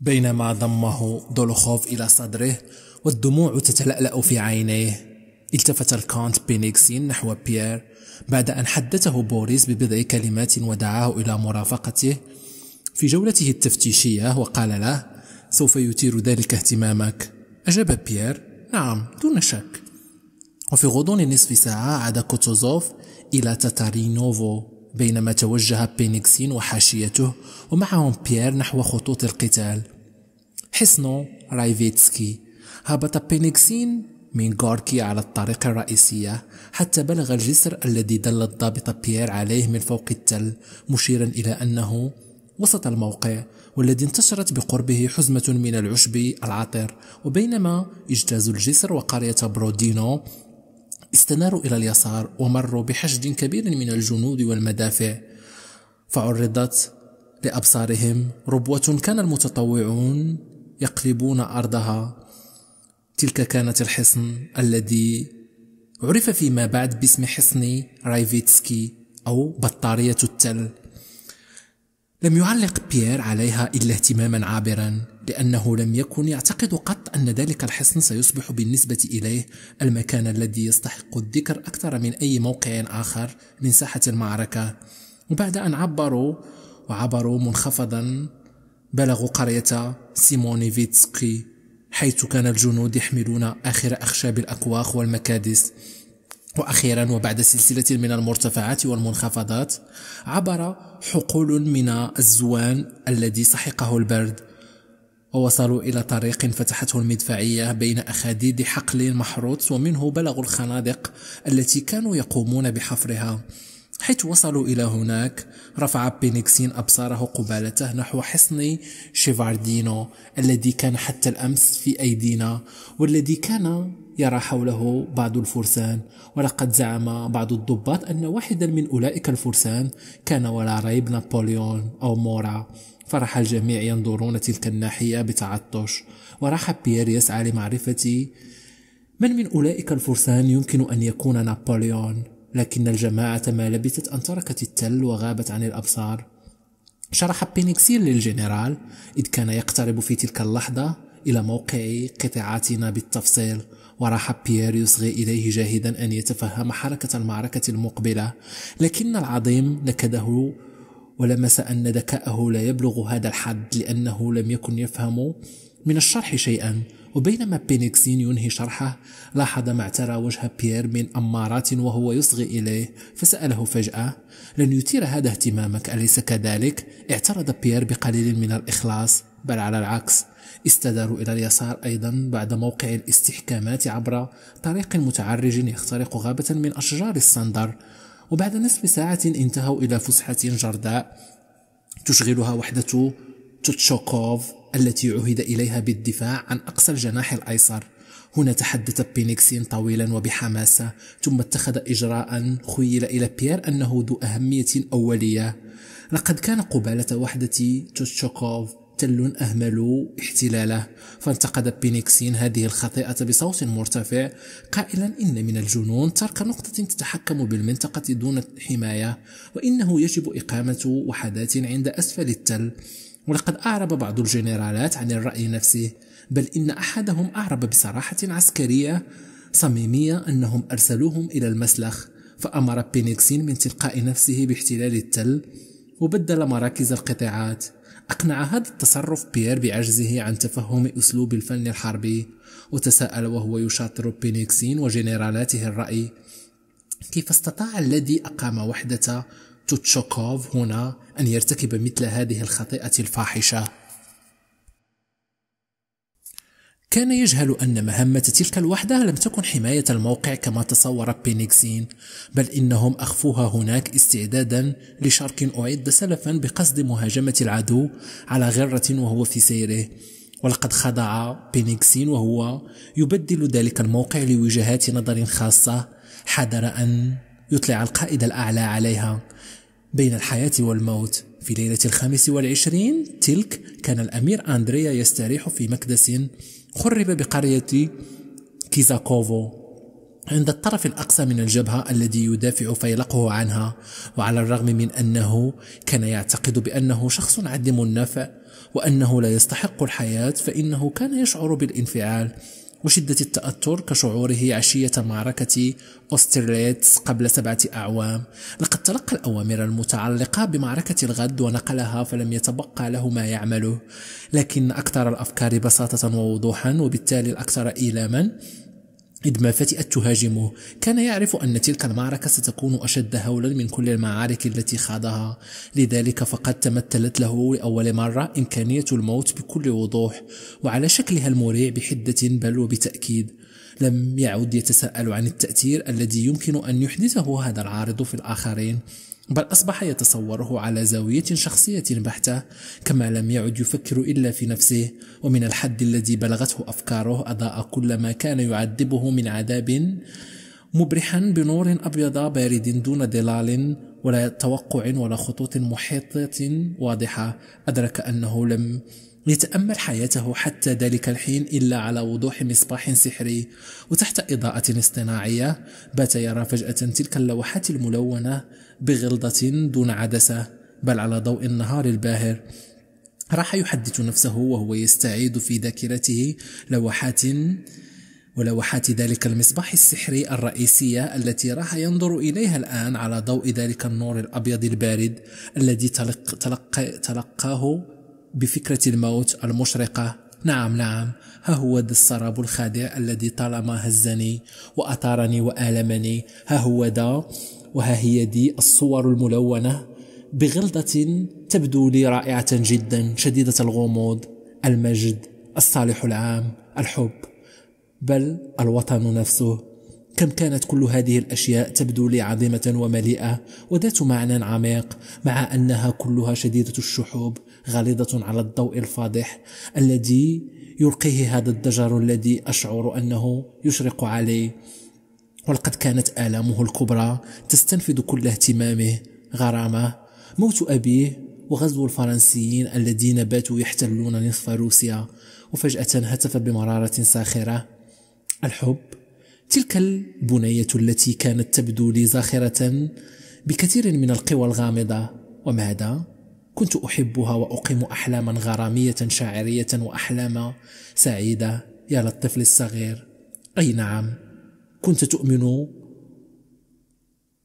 Speaker 1: بينما ضمه دولوخوف إلى صدره والدموع تتلألأ في عينيه التفت الكونت بينيكسين نحو بيير بعد أن حدثه بوريس ببضع كلمات ودعاه إلى مرافقته في جولته التفتيشية وقال له سوف يثير ذلك اهتمامك أجاب بيير نعم دون شك وفي غضون نصف ساعة عاد كوتوزوف إلى تاتارينوفو بينما توجه بينيكسين وحاشيته ومعهم بيير نحو خطوط القتال حصن رايفيتسكي هبط بينيكسين من غوركي على الطريق الرئيسية حتى بلغ الجسر الذي دل الضابط بيير عليه من فوق التل مشيرا إلى أنه وسط الموقع والذي انتشرت بقربه حزمة من العشب العطر وبينما اجتازوا الجسر وقرية برودينو استناروا إلى اليسار ومروا بحشد كبير من الجنود والمدافع فعرضت لأبصارهم ربوة كان المتطوعون يقلبون أرضها تلك كانت الحصن الذي عرف فيما بعد باسم حصن رايفيتسكي أو بطارية التل لم يعلق بيير عليها إلا اهتماما عابرا لأنه لم يكن يعتقد قط أن ذلك الحصن سيصبح بالنسبة إليه المكان الذي يستحق الذكر أكثر من أي موقع آخر من ساحة المعركة وبعد أن عبروا وعبروا منخفضا بلغوا قرية سيمونيفيتسكي حيث كان الجنود يحملون آخر أخشاب الأكواخ والمكادس وأخيرا وبعد سلسلة من المرتفعات والمنخفضات عبر حقول من الزوان الذي سحقه البرد ووصلوا إلى طريق فتحته المدفعية بين أخاديد حقل محروس ومنه بلغوا الخنادق التي كانوا يقومون بحفرها حيث وصلوا إلى هناك رفع بينيكسين أبصاره قبالته نحو حصن شيفاردينو الذي كان حتى الأمس في أيدينا والذي كان يرى حوله بعض الفرسان ولقد زعم بعض الضباط أن واحدا من أولئك الفرسان كان ولا ريب نابليون أو مورا فرح الجميع ينظرون تلك الناحية بتعطش وراح بيير يسعى لمعرفة من من أولئك الفرسان يمكن أن يكون نابليون لكن الجماعة ما لبثت أن تركت التل وغابت عن الأبصار شرح بينيكسير للجنرال إذ كان يقترب في تلك اللحظة إلى موقع قطاعاتنا بالتفصيل وراح بيير يصغي إليه جاهدا أن يتفهم حركة المعركة المقبلة لكن العظيم نكده ولمس أن ذكاءه لا يبلغ هذا الحد لأنه لم يكن يفهم من الشرح شيئا وبينما بينيكسين ينهي شرحه لاحظ ما اعترى وجه بيير من أمارات وهو يصغي إليه فسأله فجأة لن يثير هذا اهتمامك أليس كذلك؟ اعترض بيير بقليل من الإخلاص بل على العكس استداروا إلى اليسار أيضا بعد موقع الاستحكامات عبر طريق متعرج يخترق غابة من أشجار الصندر وبعد نصف ساعة انتهوا إلى فسحة جرداء تشغلها وحدة توتشوكوف التي عهد إليها بالدفاع عن أقصى الجناح الأيسر هنا تحدث بينيكسين طويلا وبحماسة ثم اتخذ إجراء خيل إلى بيير أنه ذو أهمية أولية لقد كان قبالة وحدة توتشوكوف تل أهملوا احتلاله فانتقد بينيكسين هذه الخطيئة بصوت مرتفع قائلا إن من الجنون ترك نقطة تتحكم بالمنطقة دون حماية وإنه يجب إقامة وحدات عند أسفل التل ولقد أعرب بعض الجنرالات عن الرأي نفسه بل إن أحدهم أعرب بصراحة عسكرية صميمية أنهم أرسلوهم إلى المسلخ فأمر بينيكسين من تلقاء نفسه باحتلال التل وبدل مراكز القطاعات أقنع هذا التصرف بيير بعجزه عن تفهم أسلوب الفن الحربي وتساءل وهو يشاطر بينيكسين وجنرالاته الرأي كيف استطاع الذي أقام وحدة توتشوكوف هنا أن يرتكب مثل هذه الخطيئة الفاحشة؟ كان يجهل أن مهمة تلك الوحدة لم تكن حماية الموقع كما تصور بينيكسين بل إنهم أخفوها هناك استعدادا لشرك أعد سلفا بقصد مهاجمة العدو على غرة وهو في سيره ولقد خضع بينيكسين وهو يبدل ذلك الموقع لوجهات نظر خاصة حذر أن يطلع القائد الأعلى عليها بين الحياة والموت في ليلة الخامس والعشرين تلك كان الأمير أندريا يستريح في مكدس خرب بقرية كيزاكوفو عند الطرف الأقصى من الجبهة الذي يدافع فيلقه عنها وعلى الرغم من أنه كان يعتقد بأنه شخص عديم النفع وأنه لا يستحق الحياة فإنه كان يشعر بالانفعال وشدة التأثر كشعوره عشية معركة أوسترليتس قبل سبعة أعوام لقد تلقى الأوامر المتعلقة بمعركة الغد ونقلها فلم يتبقى له ما يعمله لكن أكثر الأفكار بساطة ووضوحا وبالتالي الأكثر إيلاما إذ ما فتئت تهاجمه كان يعرف أن تلك المعركة ستكون أشد هولا من كل المعارك التي خاضها لذلك فقد تمثلت له لأول مرة إمكانية الموت بكل وضوح وعلى شكلها المريع بحدة بل وبتأكيد لم يعد يتساءل عن التأثير الذي يمكن أن يحدثه هذا العارض في الآخرين بل أصبح يتصوره على زاوية شخصية بحتة كما لم يعد يفكر إلا في نفسه ومن الحد الذي بلغته أفكاره أضاء كل ما كان يعذبه من عذاب مبرحا بنور أبيض بارد دون دلال ولا توقع ولا خطوط محيطة واضحة أدرك أنه لم يتأمل حياته حتى ذلك الحين إلا على وضوح مصباح سحري وتحت إضاءة اصطناعية بات يرى فجأة تلك اللوحات الملونة بغلظة دون عدسة بل على ضوء النهار الباهر راح يحدث نفسه وهو يستعيد في ذاكرته لوحات ولوحات ذلك المصباح السحري الرئيسية التي راح ينظر إليها الآن على ضوء ذلك النور الأبيض البارد الذي تلق تلق تلقاه بفكرة الموت المشرقة نعم نعم ها هو ذا السراب الخادع الذي طالما هزني وأثارني وآلمني ها هو ذا وها هي دي الصور الملونة بغلظة تبدو لي رائعة جدا شديدة الغموض المجد الصالح العام الحب بل الوطن نفسه كم كانت كل هذه الأشياء تبدو لي عظيمة ومليئة وذات معنى عميق مع أنها كلها شديدة الشحوب غليظة على الضوء الفاضح الذي يلقيه هذا الضجر الذي أشعر أنه يشرق علي ولقد كانت آلامه الكبرى تستنفذ كل اهتمامه غرامه موت أبيه وغزو الفرنسيين الذين باتوا يحتلون نصف روسيا وفجأة هتف بمرارة ساخرة الحب تلك البنية التي كانت تبدو لي زاخرة بكثير من القوى الغامضة وماذا؟ كنت أحبها وأقيم أحلاما غرامية شاعرية وأحلاما سعيدة يا للطفل الصغير أي نعم كنت تؤمن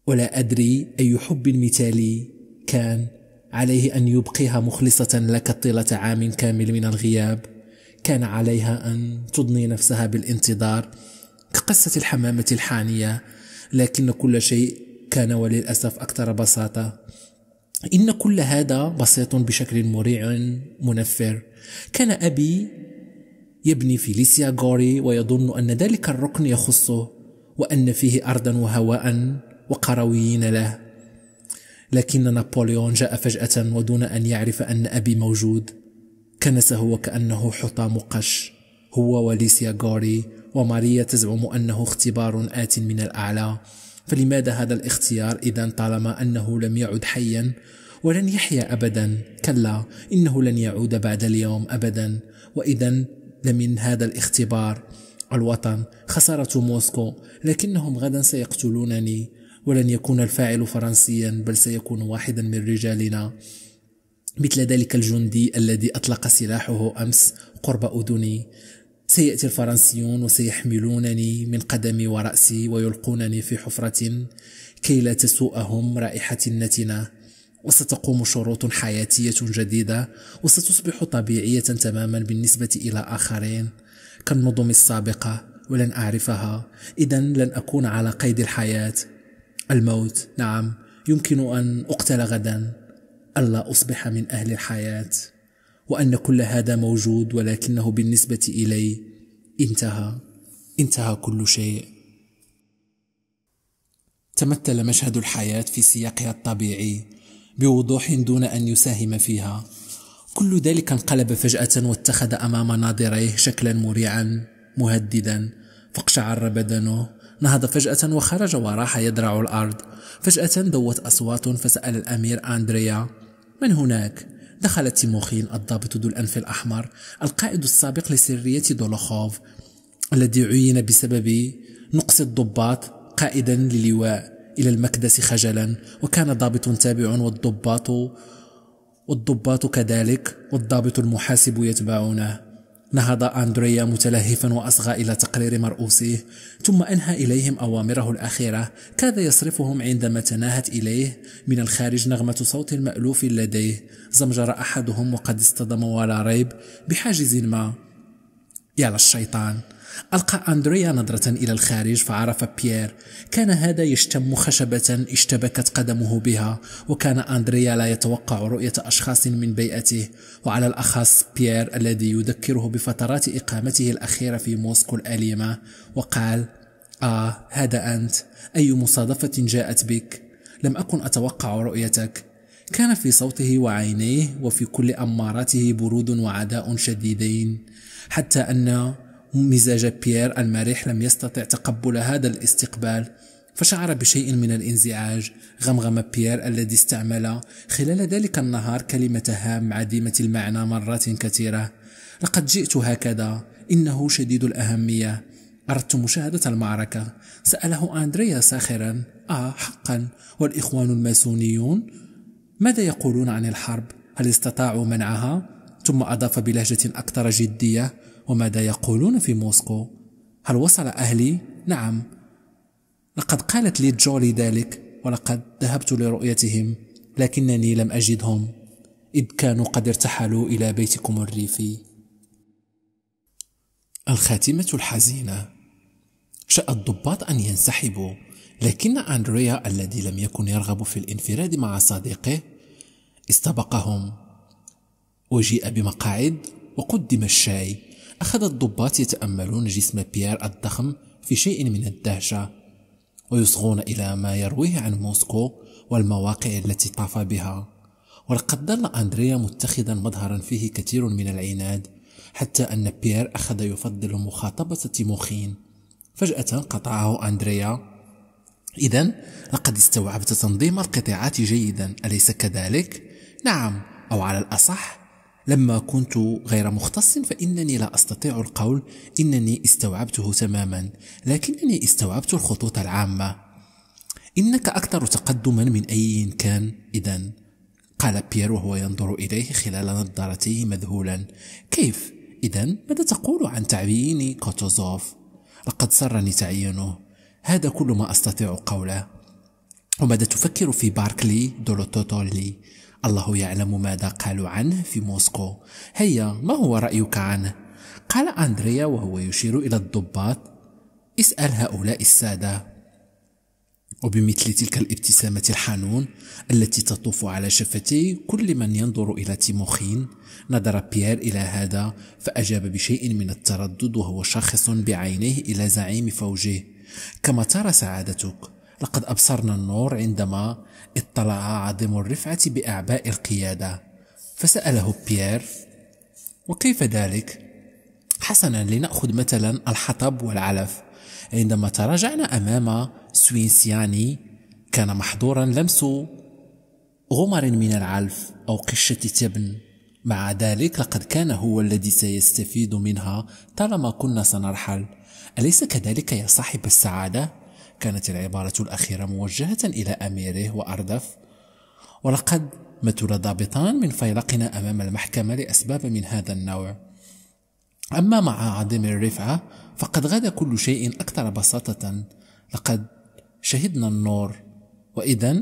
Speaker 1: ولا أدري أي حب مثالي كان عليه أن يبقيها مخلصة لك طيلة عام كامل من الغياب كان عليها أن تضني نفسها بالانتظار كقصة الحمامة الحانية لكن كل شيء كان وللأسف أكثر بساطة إن كل هذا بسيط بشكل مريع منفر كان أبي يبني فيليسيا غوري ويظن أن ذلك الركن يخصه وأن فيه أرضا وهواء وقرويين له لكن نابليون جاء فجأة ودون أن يعرف أن أبي موجود كنسه وكأنه حطام قش هو وليسيا غوري وماريا تزعم أنه اختبار آت من الأعلى فلماذا هذا الاختيار إذا طالما أنه لم يعد حيا ولن يحيا أبدا كلا إنه لن يعود بعد اليوم أبدا وإذا لمن هذا الاختبار الوطن خسارة موسكو لكنهم غدا سيقتلونني ولن يكون الفاعل فرنسيا بل سيكون واحدا من رجالنا مثل ذلك الجندي الذي أطلق سلاحه أمس قرب أذني سيأتي الفرنسيون وسيحملونني من قدمي ورأسي ويلقونني في حفرة كي لا تسوءهم رائحة النتنة وستقوم شروط حياتية جديدة وستصبح طبيعية تماما بالنسبة إلى آخرين كالنظم السابقة ولن أعرفها إذا لن أكون على قيد الحياة الموت نعم يمكن أن أقتل غدا ألا أصبح من أهل الحياة وأن كل هذا موجود ولكنه بالنسبة إلي انتهى انتهى كل شيء تمثل مشهد الحياة في سياقها الطبيعي بوضوح دون أن يساهم فيها كل ذلك انقلب فجأة واتخذ أمام ناظريه شكلا مريعا مهددا فاقشعر بدنه نهض فجأة وخرج وراح يدرع الأرض فجأة دوت أصوات فسأل الأمير أندريا من هناك؟ دخل تيموخين الضابط ذو الأنف الأحمر القائد السابق لسرية دولوخوف الذي عين بسبب نقص الضباط قائدا للواء إلى المكدس خجلا وكان ضابط تابع والضباط والضباط كذلك والضابط المحاسب يتبعونه نهض أندريا متلهفا وأصغى إلى تقرير مرؤوسه ثم أنهى إليهم أوامره الأخيرة كاد يصرفهم عندما تناهت إليه من الخارج نغمة صوت المألوف لديه زمجر أحدهم وقد اصطدم ولا ريب بحاجز ما يا للشيطان ألقى أندريا نظرة إلى الخارج فعرف بيير كان هذا يشتم خشبة اشتبكت قدمه بها وكان أندريا لا يتوقع رؤية أشخاص من بيئته وعلى الأخص بيير الذي يذكره بفترات إقامته الأخيرة في موسكو الأليمة وقال آه هذا أنت أي مصادفة جاءت بك لم أكن أتوقع رؤيتك كان في صوته وعينيه وفي كل أماراته برود وعداء شديدين حتى أن مزاج بيير المرح لم يستطع تقبل هذا الاستقبال فشعر بشيء من الانزعاج غمغم بيير الذي استعمل خلال ذلك النهار كلمة هام عديمة المعنى مرات كثيرة لقد جئت هكذا إنه شديد الأهمية أردت مشاهدة المعركة سأله أندريا ساخرا آه حقا والإخوان الماسونيون ماذا يقولون عن الحرب هل استطاعوا منعها؟ ثم أضاف بلهجة أكثر جدية وماذا يقولون في موسكو هل وصل أهلي؟ نعم لقد قالت لي جولي ذلك ولقد ذهبت لرؤيتهم لكنني لم أجدهم إذ كانوا قد ارتحلوا إلى بيتكم الريفي الخاتمة الحزينة شاء الضباط أن ينسحبوا لكن أندريا الذي لم يكن يرغب في الانفراد مع صديقه استبقهم وجيء بمقاعد وقدم الشاي أخذ الضباط يتأملون جسم بيير الضخم في شيء من الدهشة ويصغون إلى ما يرويه عن موسكو والمواقع التي طاف بها ولقد ظل أندريا متخذا مظهرا فيه كثير من العناد حتى أن بيير أخذ يفضل مخاطبة تيموخين فجأة قطعه أندريا إذا لقد استوعبت تنظيم القطاعات جيدا أليس كذلك؟ نعم أو على الأصح لما كنت غير مختص فإنني لا أستطيع القول إنني استوعبته تماما لكنني استوعبت الخطوط العامة إنك أكثر تقدما من أي كان إذا قال بيير وهو ينظر إليه خلال نظارته مذهولا كيف إذا ماذا تقول عن تعيين كوتوزوف لقد سرني تعيينه هذا كل ما أستطيع قوله وماذا تفكر في باركلي دولوتوتولي الله يعلم ماذا قالوا عنه في موسكو هيا ما هو رأيك عنه؟ قال أندريا وهو يشير إلى الضباط اسأل هؤلاء السادة وبمثل تلك الابتسامة الحنون التي تطوف على شفتي كل من ينظر إلى تيموخين نظر بيير إلى هذا فأجاب بشيء من التردد وهو شاخص بعينيه إلى زعيم فوجه كما ترى سعادتك لقد أبصرنا النور عندما اطلع عظيم الرفعة بأعباء القيادة فسأله بيير وكيف ذلك؟ حسنا لنأخذ مثلا الحطب والعلف عندما تراجعنا أمام سوينسياني كان محظورا لمس غمر من العلف أو قشة تبن مع ذلك لقد كان هو الذي سيستفيد منها طالما كنا سنرحل أليس كذلك يا صاحب السعادة؟ كانت العبارة الأخيرة موجهة إلى أميره وأردف ولقد مثل ضابطان من فيلقنا أمام المحكمة لأسباب من هذا النوع أما مع عدم الرفعة فقد غدا كل شيء أكثر بساطة لقد شهدنا النور وإذا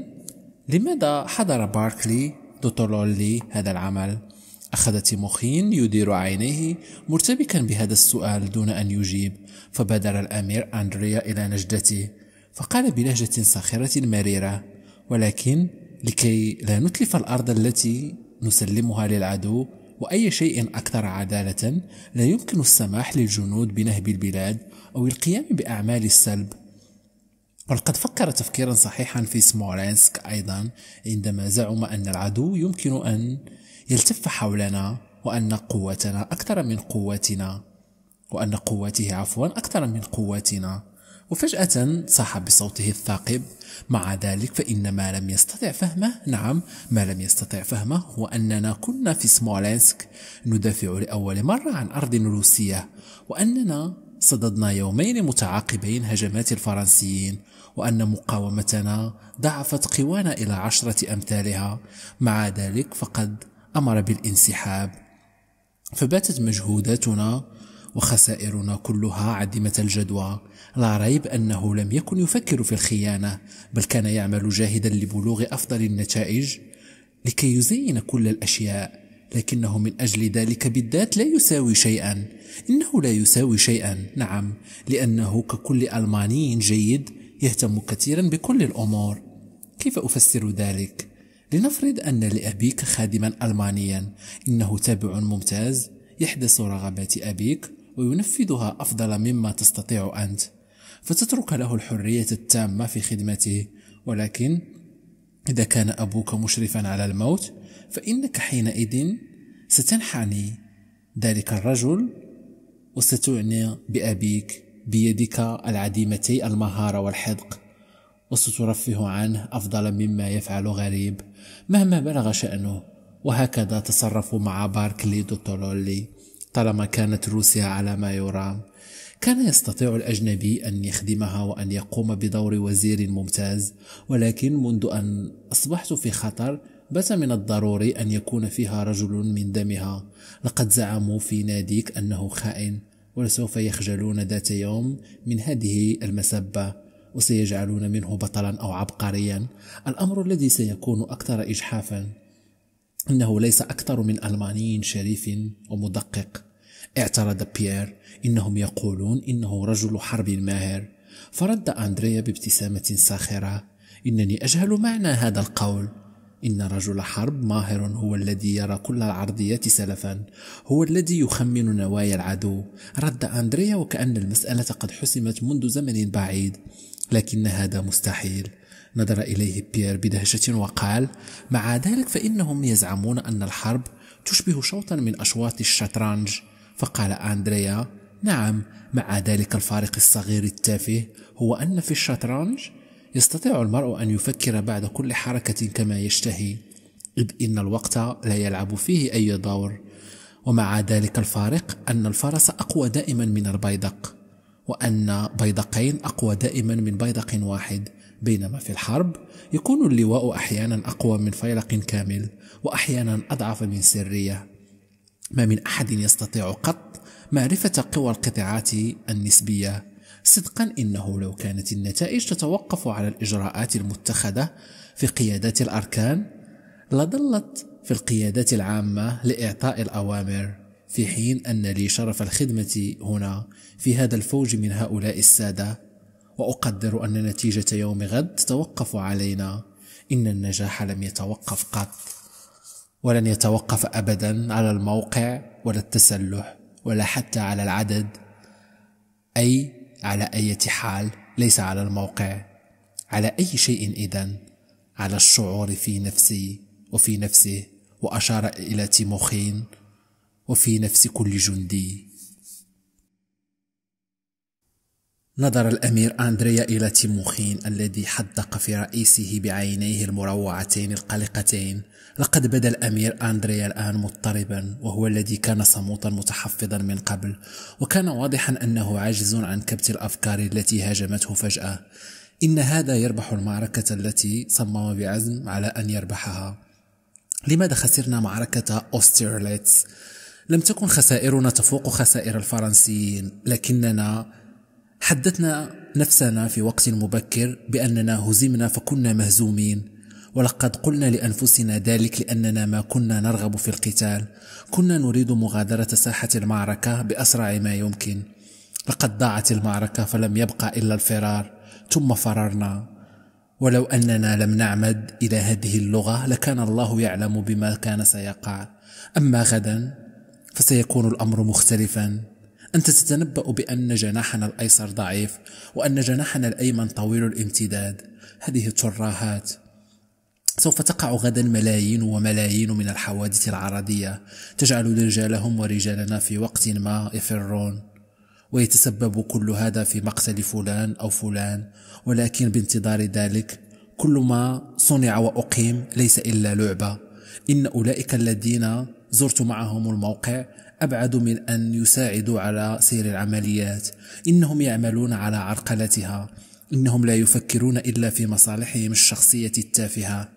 Speaker 1: لماذا حضر باركلي دكتور لولي هذا العمل؟ أخذ تيموخين يدير عينيه مرتبكا بهذا السؤال دون أن يجيب فبادر الأمير أندريا إلى نجدته فقال بلهجة ساخرة مريرة ولكن لكي لا نتلف الأرض التي نسلمها للعدو وأي شيء أكثر عدالة لا يمكن السماح للجنود بنهب البلاد أو القيام بأعمال السلب ولقد فكر تفكيرا صحيحا في سمولينسك أيضا عندما زعم أن العدو يمكن أن يلتف حولنا وأن قوتنا أكثر من قوتنا وأن قوته عفوا أكثر من قوتنا وفجأة صاح بصوته الثاقب مع ذلك فإن ما لم يستطع فهمه نعم ما لم يستطع فهمه هو أننا كنا في سمولينسك ندافع لأول مرة عن أرض روسية وأننا صددنا يومين متعاقبين هجمات الفرنسيين وأن مقاومتنا ضعفت قوانا إلى عشرة أمثالها مع ذلك فقد أمر بالانسحاب فباتت مجهوداتنا وخسائرنا كلها عديمة الجدوى لا ريب أنه لم يكن يفكر في الخيانة بل كان يعمل جاهدا لبلوغ أفضل النتائج لكي يزين كل الأشياء لكنه من أجل ذلك بالذات لا يساوي شيئا إنه لا يساوي شيئا نعم لأنه ككل ألماني جيد يهتم كثيرا بكل الأمور كيف أفسر ذلك؟ لنفرض أن لأبيك خادما ألمانيا إنه تابع ممتاز يحدث رغبات أبيك وينفذها أفضل مما تستطيع أنت فتترك له الحرية التامة في خدمته ولكن إذا كان أبوك مشرفا على الموت فإنك حينئذ ستنحني ذلك الرجل وستعني بأبيك بيدك العديمتي المهارة والحذق وسترفه عنه أفضل مما يفعل غريب مهما بلغ شأنه وهكذا تصرفوا مع باركلي دوتولولي طالما كانت روسيا على ما يرام كان يستطيع الأجنبي أن يخدمها وأن يقوم بدور وزير ممتاز ولكن منذ أن أصبحت في خطر بات من الضروري أن يكون فيها رجل من دمها لقد زعموا في ناديك أنه خائن ولسوف يخجلون ذات يوم من هذه المسبة وسيجعلون منه بطلا أو عبقريا الأمر الذي سيكون أكثر إجحافا إنه ليس أكثر من ألماني شريف ومدقق اعترض بيير إنهم يقولون إنه رجل حرب ماهر فرد أندريا بابتسامة ساخرة إنني أجهل معنى هذا القول إن رجل حرب ماهر هو الذي يرى كل العرضيات سلفا هو الذي يخمن نوايا العدو رد أندريا وكأن المسألة قد حسمت منذ زمن بعيد لكن هذا مستحيل نظر إليه بيير بدهشة وقال مع ذلك فإنهم يزعمون أن الحرب تشبه شوطا من أشواط الشطرنج فقال أندريا نعم مع ذلك الفارق الصغير التافه هو أن في الشطرنج يستطيع المرء أن يفكر بعد كل حركة كما يشتهي إذ إن الوقت لا يلعب فيه أي دور ومع ذلك الفارق أن الفرس أقوى دائما من البيدق وأن بيدقين أقوى دائما من بيدق واحد بينما في الحرب يكون اللواء أحيانا أقوى من فيلق كامل وأحيانا أضعف من سرية ما من أحد يستطيع قط معرفة قوى القطاعات النسبية صدقا إنه لو كانت النتائج تتوقف على الإجراءات المتخذة في قيادات الأركان لظلت في القيادات العامة لإعطاء الأوامر في حين أن لي شرف الخدمة هنا في هذا الفوج من هؤلاء السادة وأقدر أن نتيجة يوم غد تتوقف علينا إن النجاح لم يتوقف قط ولن يتوقف أبدا على الموقع ولا التسلح ولا حتى على العدد أي على أي حال ليس على الموقع على أي شيء إذا على الشعور في نفسي وفي نفسه وأشار إلى تيموخين وفي نفس كل جندي نظر الأمير أندريا إلى تيموخين الذي حدق في رئيسه بعينيه المروعتين القلقتين لقد بدا الأمير أندريا الآن مضطربا وهو الذي كان صموتا متحفظا من قبل وكان واضحا أنه عاجز عن كبت الأفكار التي هاجمته فجأة إن هذا يربح المعركة التي صمم بعزم على أن يربحها لماذا خسرنا معركة أوستيرليتس؟ لم تكن خسائرنا تفوق خسائر الفرنسيين لكننا حدثنا نفسنا في وقت مبكر بأننا هزمنا فكنا مهزومين ولقد قلنا لانفسنا ذلك لاننا ما كنا نرغب في القتال كنا نريد مغادره ساحه المعركه باسرع ما يمكن لقد ضاعت المعركه فلم يبقى الا الفرار ثم فررنا ولو اننا لم نعمد الى هذه اللغه لكان الله يعلم بما كان سيقع اما غدا فسيكون الامر مختلفا انت تتنبا بان جناحنا الايسر ضعيف وان جناحنا الايمن طويل الامتداد هذه الترهات سوف تقع غدا ملايين وملايين من الحوادث العرضية تجعل رجالهم ورجالنا في وقت ما يفرون ويتسبب كل هذا في مقتل فلان أو فلان ولكن بانتظار ذلك كل ما صنع وأقيم ليس إلا لعبة إن أولئك الذين زرت معهم الموقع أبعد من أن يساعدوا على سير العمليات إنهم يعملون على عرقلتها إنهم لا يفكرون إلا في مصالحهم الشخصية التافهة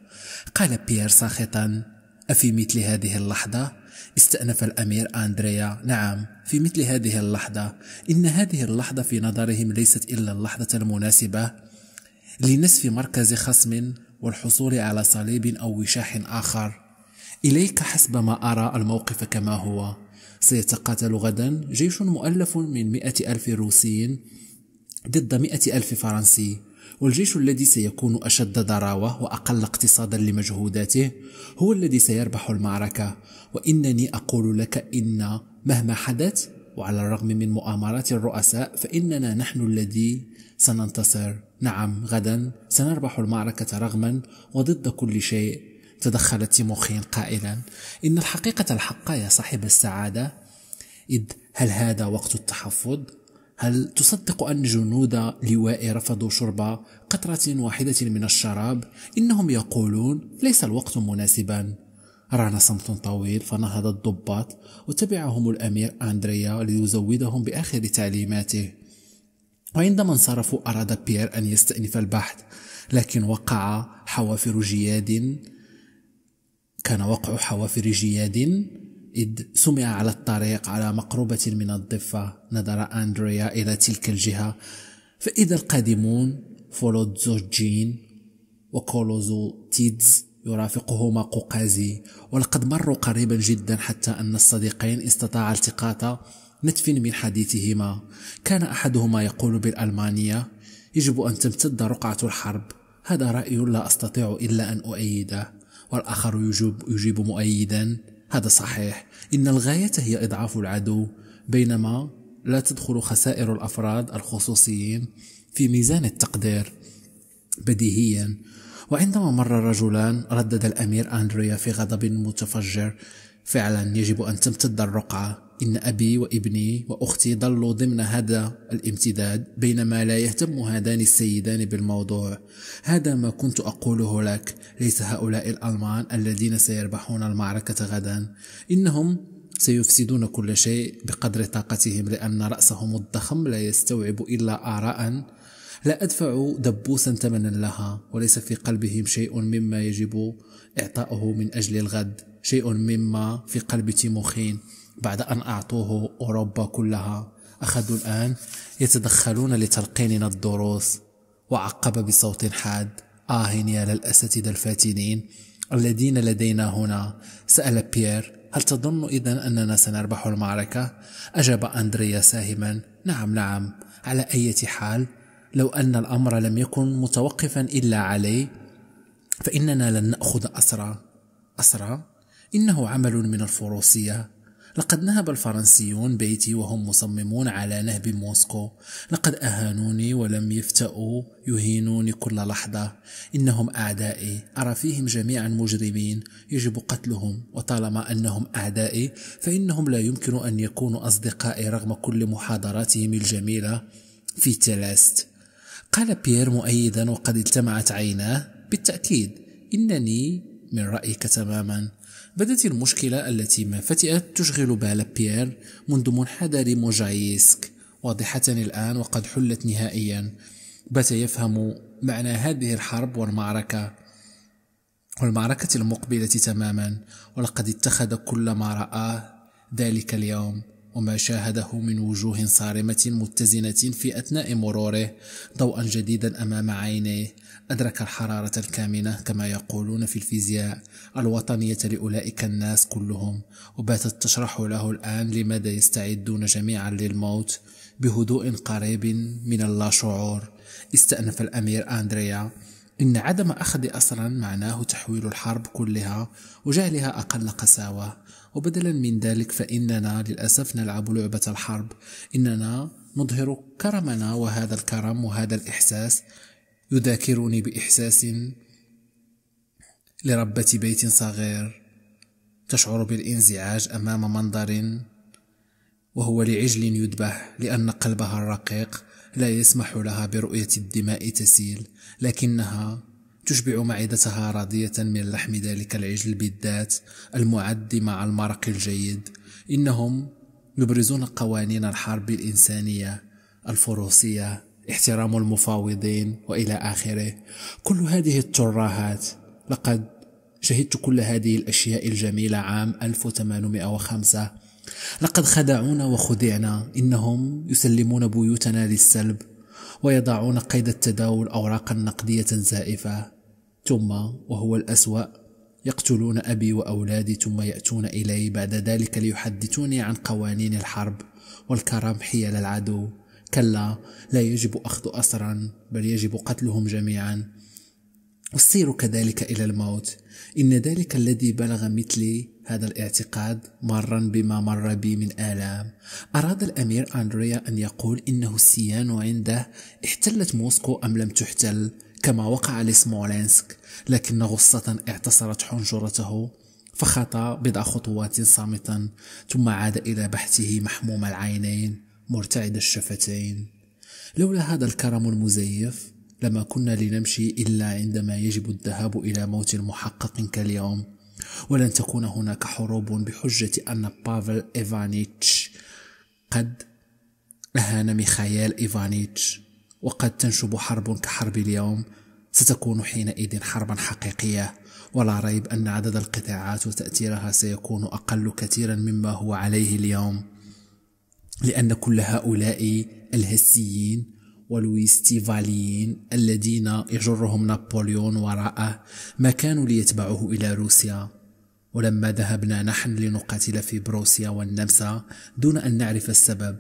Speaker 1: قال بيير ساخطا أفي مثل هذه اللحظة استأنف الأمير أندريا نعم في مثل هذه اللحظة إن هذه اللحظة في نظرهم ليست إلا اللحظة المناسبة لنسف مركز خصم والحصول على صليب أو وشاح آخر إليك حسب ما أرى الموقف كما هو سيتقاتل غدا جيش مؤلف من مئة ألف روسي ضد مئة ألف فرنسي والجيش الذي سيكون أشد ضراوة وأقل اقتصادا لمجهوداته هو الذي سيربح المعركة وإنني أقول لك إن مهما حدث وعلى الرغم من مؤامرات الرؤساء فإننا نحن الذي سننتصر نعم غدا سنربح المعركة رغما وضد كل شيء تدخل تيموخين قائلا إن الحقيقة الحقة يا صاحب السعادة إذ هل هذا وقت التحفظ؟ هل تصدق أن جنود لواء رفضوا شرب قطرة واحدة من الشراب؟ إنهم يقولون ليس الوقت مناسبا رانا صمت طويل فنهض الضباط وتبعهم الأمير أندريا ليزودهم بآخر تعليماته وعندما انصرفوا أراد بيير أن يستأنف البحث لكن وقع حوافر جياد كان وقع حوافر جياد إذ سمع على الطريق على مقربة من الضفة نظر أندريا إلى تلك الجهة فإذا القادمون جين وكولوزو تيدز يرافقهما قوقازي ولقد مروا قريبا جدا حتى أن الصديقين استطاعا التقاط نتف من حديثهما كان أحدهما يقول بالألمانية يجب أن تمتد رقعة الحرب هذا رأي لا أستطيع إلا أن أؤيده والآخر يجيب, يجيب مؤيدا هذا صحيح إن الغاية هي إضعاف العدو بينما لا تدخل خسائر الأفراد الخصوصيين في ميزان التقدير بديهيا وعندما مر رجلان ردد الأمير أندريا في غضب متفجر فعلا يجب أن تمتد الرقعة إن أبي وابني وأختي ظلوا ضمن هذا الامتداد بينما لا يهتم هذان السيدان بالموضوع هذا ما كنت أقوله لك ليس هؤلاء الألمان الذين سيربحون المعركة غدا إنهم سيفسدون كل شيء بقدر طاقتهم لأن رأسهم الضخم لا يستوعب إلا آراء لا أدفع دبوسا ثمنا لها وليس في قلبهم شيء مما يجب إعطاؤه من أجل الغد شيء مما في قلب تيموخين بعد أن أعطوه أوروبا كلها أخذوا الآن يتدخلون لتلقيننا الدروس وعقب بصوت حاد آه يا للأساتذة الفاتنين الذين لدينا هنا سأل بيير هل تظن إذا أننا سنربح المعركة؟ أجاب أندريا ساهما نعم نعم على أي حال لو أن الأمر لم يكن متوقفا إلا علي فإننا لن نأخذ أسرى أسرى؟ إنه عمل من الفروسية لقد نهب الفرنسيون بيتي وهم مصممون على نهب موسكو لقد أهانوني ولم يفتأوا يهينوني كل لحظة إنهم أعدائي أرى فيهم جميعا مجرمين يجب قتلهم وطالما أنهم أعدائي فإنهم لا يمكن أن يكونوا أصدقائي رغم كل محاضراتهم الجميلة في تلاست قال بيير مؤيدا وقد التمعت عيناه بالتأكيد إنني من رأيك تماما بدت المشكلة التي ما فتئت تشغل بال بيير منذ منحدر موجايسك واضحة الآن وقد حلت نهائيا بات يفهم معنى هذه الحرب والمعركة والمعركة المقبلة تماما ولقد اتخذ كل ما رآه ذلك اليوم وما شاهده من وجوه صارمة متزنة في أثناء مروره ضوءا جديدا أمام عينيه أدرك الحرارة الكامنة كما يقولون في الفيزياء الوطنية لأولئك الناس كلهم وباتت تشرح له الآن لماذا يستعدون جميعا للموت بهدوء قريب من اللاشعور استأنف الأمير أندريا إن عدم أخذ أسرا معناه تحويل الحرب كلها وجعلها أقل قساوة وبدلا من ذلك فإننا للأسف نلعب لعبة الحرب إننا نظهر كرمنا وهذا الكرم وهذا الإحساس يذاكرني بإحساس لربة بيت صغير تشعر بالانزعاج أمام منظر وهو لعجل يذبح لأن قلبها الرقيق لا يسمح لها برؤية الدماء تسيل لكنها تشبع معدتها راضية من لحم ذلك العجل بالذات المعد مع المرق الجيد إنهم يبرزون قوانين الحرب الإنسانية الفروسية احترام المفاوضين والى اخره كل هذه التراهات لقد شهدت كل هذه الاشياء الجميله عام 1805 لقد خدعونا وخدعنا انهم يسلمون بيوتنا للسلب ويضعون قيد التداول اوراقا نقديه زائفه ثم وهو الاسوا يقتلون ابي واولادي ثم ياتون الي بعد ذلك ليحدثوني عن قوانين الحرب والكرم حيال العدو كلا لا يجب أخذ أسرا بل يجب قتلهم جميعا أسير كذلك إلى الموت إن ذلك الذي بلغ مثلي هذا الاعتقاد مرا بما مر بي من آلام أراد الأمير أندريا أن يقول إنه السيان عنده احتلت موسكو أم لم تحتل كما وقع لسمولينسك لكن غصة اعتصرت حنجرته فخطى بضع خطوات صامتا ثم عاد إلى بحثه محموم العينين مرتعد الشفتين لولا هذا الكرم المزيف لما كنا لنمشي إلا عندما يجب الذهاب إلى موت محقق كاليوم ولن تكون هناك حروب بحجة أن بافل إيفانيتش قد أهان ميخائيل إيفانيتش وقد تنشب حرب كحرب اليوم ستكون حينئذ حربا حقيقية ولا ريب أن عدد القطاعات وتأثيرها سيكون أقل كثيرا مما هو عليه اليوم لأن كل هؤلاء الهسيين والويستيفاليين الذين يجرهم نابليون وراءه ما كانوا ليتبعوه إلى روسيا ولما ذهبنا نحن لنقاتل في بروسيا والنمسا دون أن نعرف السبب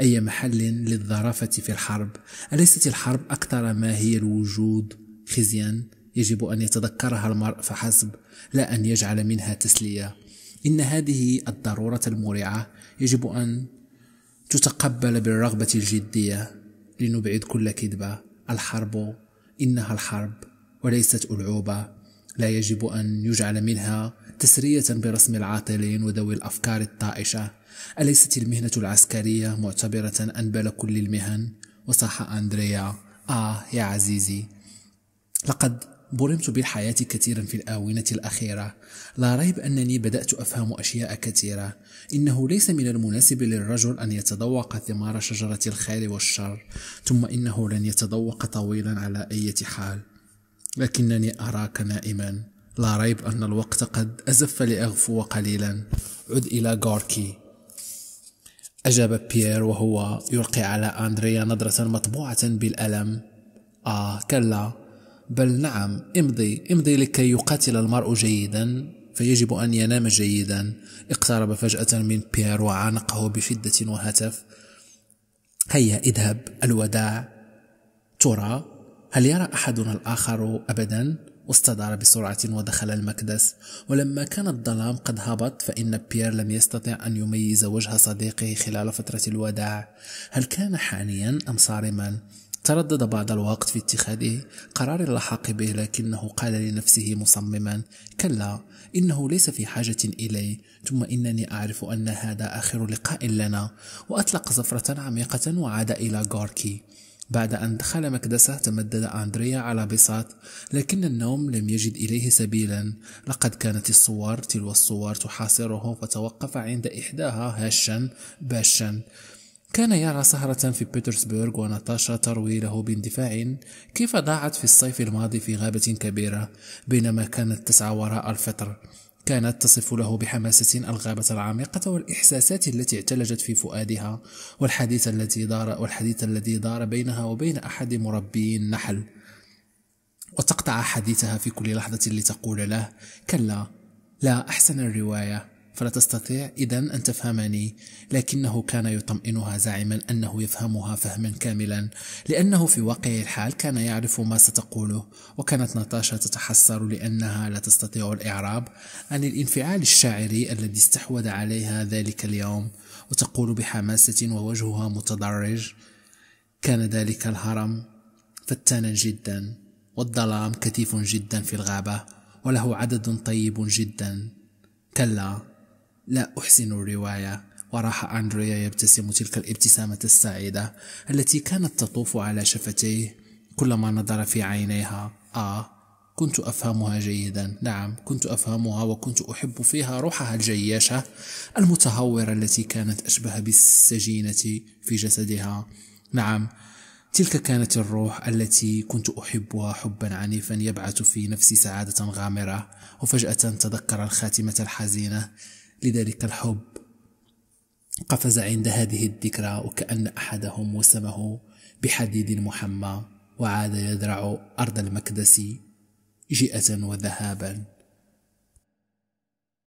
Speaker 1: أي محل للظرافة في الحرب أليست الحرب أكثر ما هي الوجود خزيا يجب أن يتذكرها المرء فحسب لا أن يجعل منها تسلية إن هذه الضرورة المرعة يجب أن تتقبل بالرغبة الجدية لنبعد كل كذبة الحرب إنها الحرب وليست ألعوبة لا يجب أن يجعل منها تسرية برسم العاطلين وذوي الأفكار الطائشة أليست المهنة العسكرية معتبرة أنبل كل المهن وصاح أندريا آه يا عزيزي لقد ظلمت بالحياة كثيرا في الآونة الأخيرة لا ريب أنني بدأت أفهم أشياء كثيرة إنه ليس من المناسب للرجل أن يتذوق ثمار شجرة الخير والشر ثم إنه لن يتذوق طويلا على أي حال لكنني أراك نائما لا ريب أن الوقت قد أزف لأغفو قليلا عد إلى غوركي أجاب بيير وهو يلقي على أندريا نظرة مطبوعة بالألم آه كلا بل نعم امضي امضي لكي يقاتل المرء جيدا فيجب أن ينام جيدا اقترب فجأة من بيير وعانقه بشدة وهتف هيا اذهب الوداع ترى هل يرى أحدنا الآخر أبدا واستدار بسرعة ودخل المكدس ولما كان الظلام قد هبط فإن بيير لم يستطع أن يميز وجه صديقه خلال فترة الوداع هل كان حانيا أم صارما تردد بعض الوقت في اتخاذه قرار اللحاق به لكنه قال لنفسه مصمما كلا إنه ليس في حاجة إلي ثم إنني أعرف أن هذا آخر لقاء لنا وأطلق زفرة عميقة وعاد إلى غوركي بعد أن دخل مكدسه تمدد أندريا على بساط لكن النوم لم يجد إليه سبيلا لقد كانت الصور تلو الصور تحاصره فتوقف عند إحداها هاشا باشا كان يرى سهرة في بيترسبورغ وناتاشا تروي له باندفاع كيف ضاعت في الصيف الماضي في غابة كبيرة بينما كانت تسعى وراء الفطر كانت تصف له بحماسة الغابة العميقة والإحساسات التي اعتلجت في فؤادها والحديث الذي دار والحديث الذي دار بينها وبين أحد مربي النحل وتقطع حديثها في كل لحظة لتقول له كلا لا أحسن الرواية فلا تستطيع إذا أن تفهمني لكنه كان يطمئنها زاعما أنه يفهمها فهما كاملا لأنه في واقع الحال كان يعرف ما ستقوله وكانت ناتاشا تتحسر لأنها لا تستطيع الإعراب عن الانفعال الشاعري الذي استحوذ عليها ذلك اليوم وتقول بحماسة ووجهها متضرج كان ذلك الهرم فتانا جدا والظلام كثيف جدا في الغابة وله عدد طيب جدا كلا لا أحسن الرواية وراح أندريا يبتسم تلك الابتسامة السعيدة التي كانت تطوف على شفتيه كلما نظر في عينيها آه كنت أفهمها جيدا نعم كنت أفهمها وكنت أحب فيها روحها الجياشة المتهورة التي كانت أشبه بالسجينة في جسدها نعم تلك كانت الروح التي كنت أحبها حبا عنيفا يبعث في نفسي سعادة غامرة وفجأة تذكر الخاتمة الحزينة لذلك الحب قفز عند هذه الذكرى وكأن أحدهم وسمه بحديد محمى وعاد يذرع أرض المكدس جئة وذهابا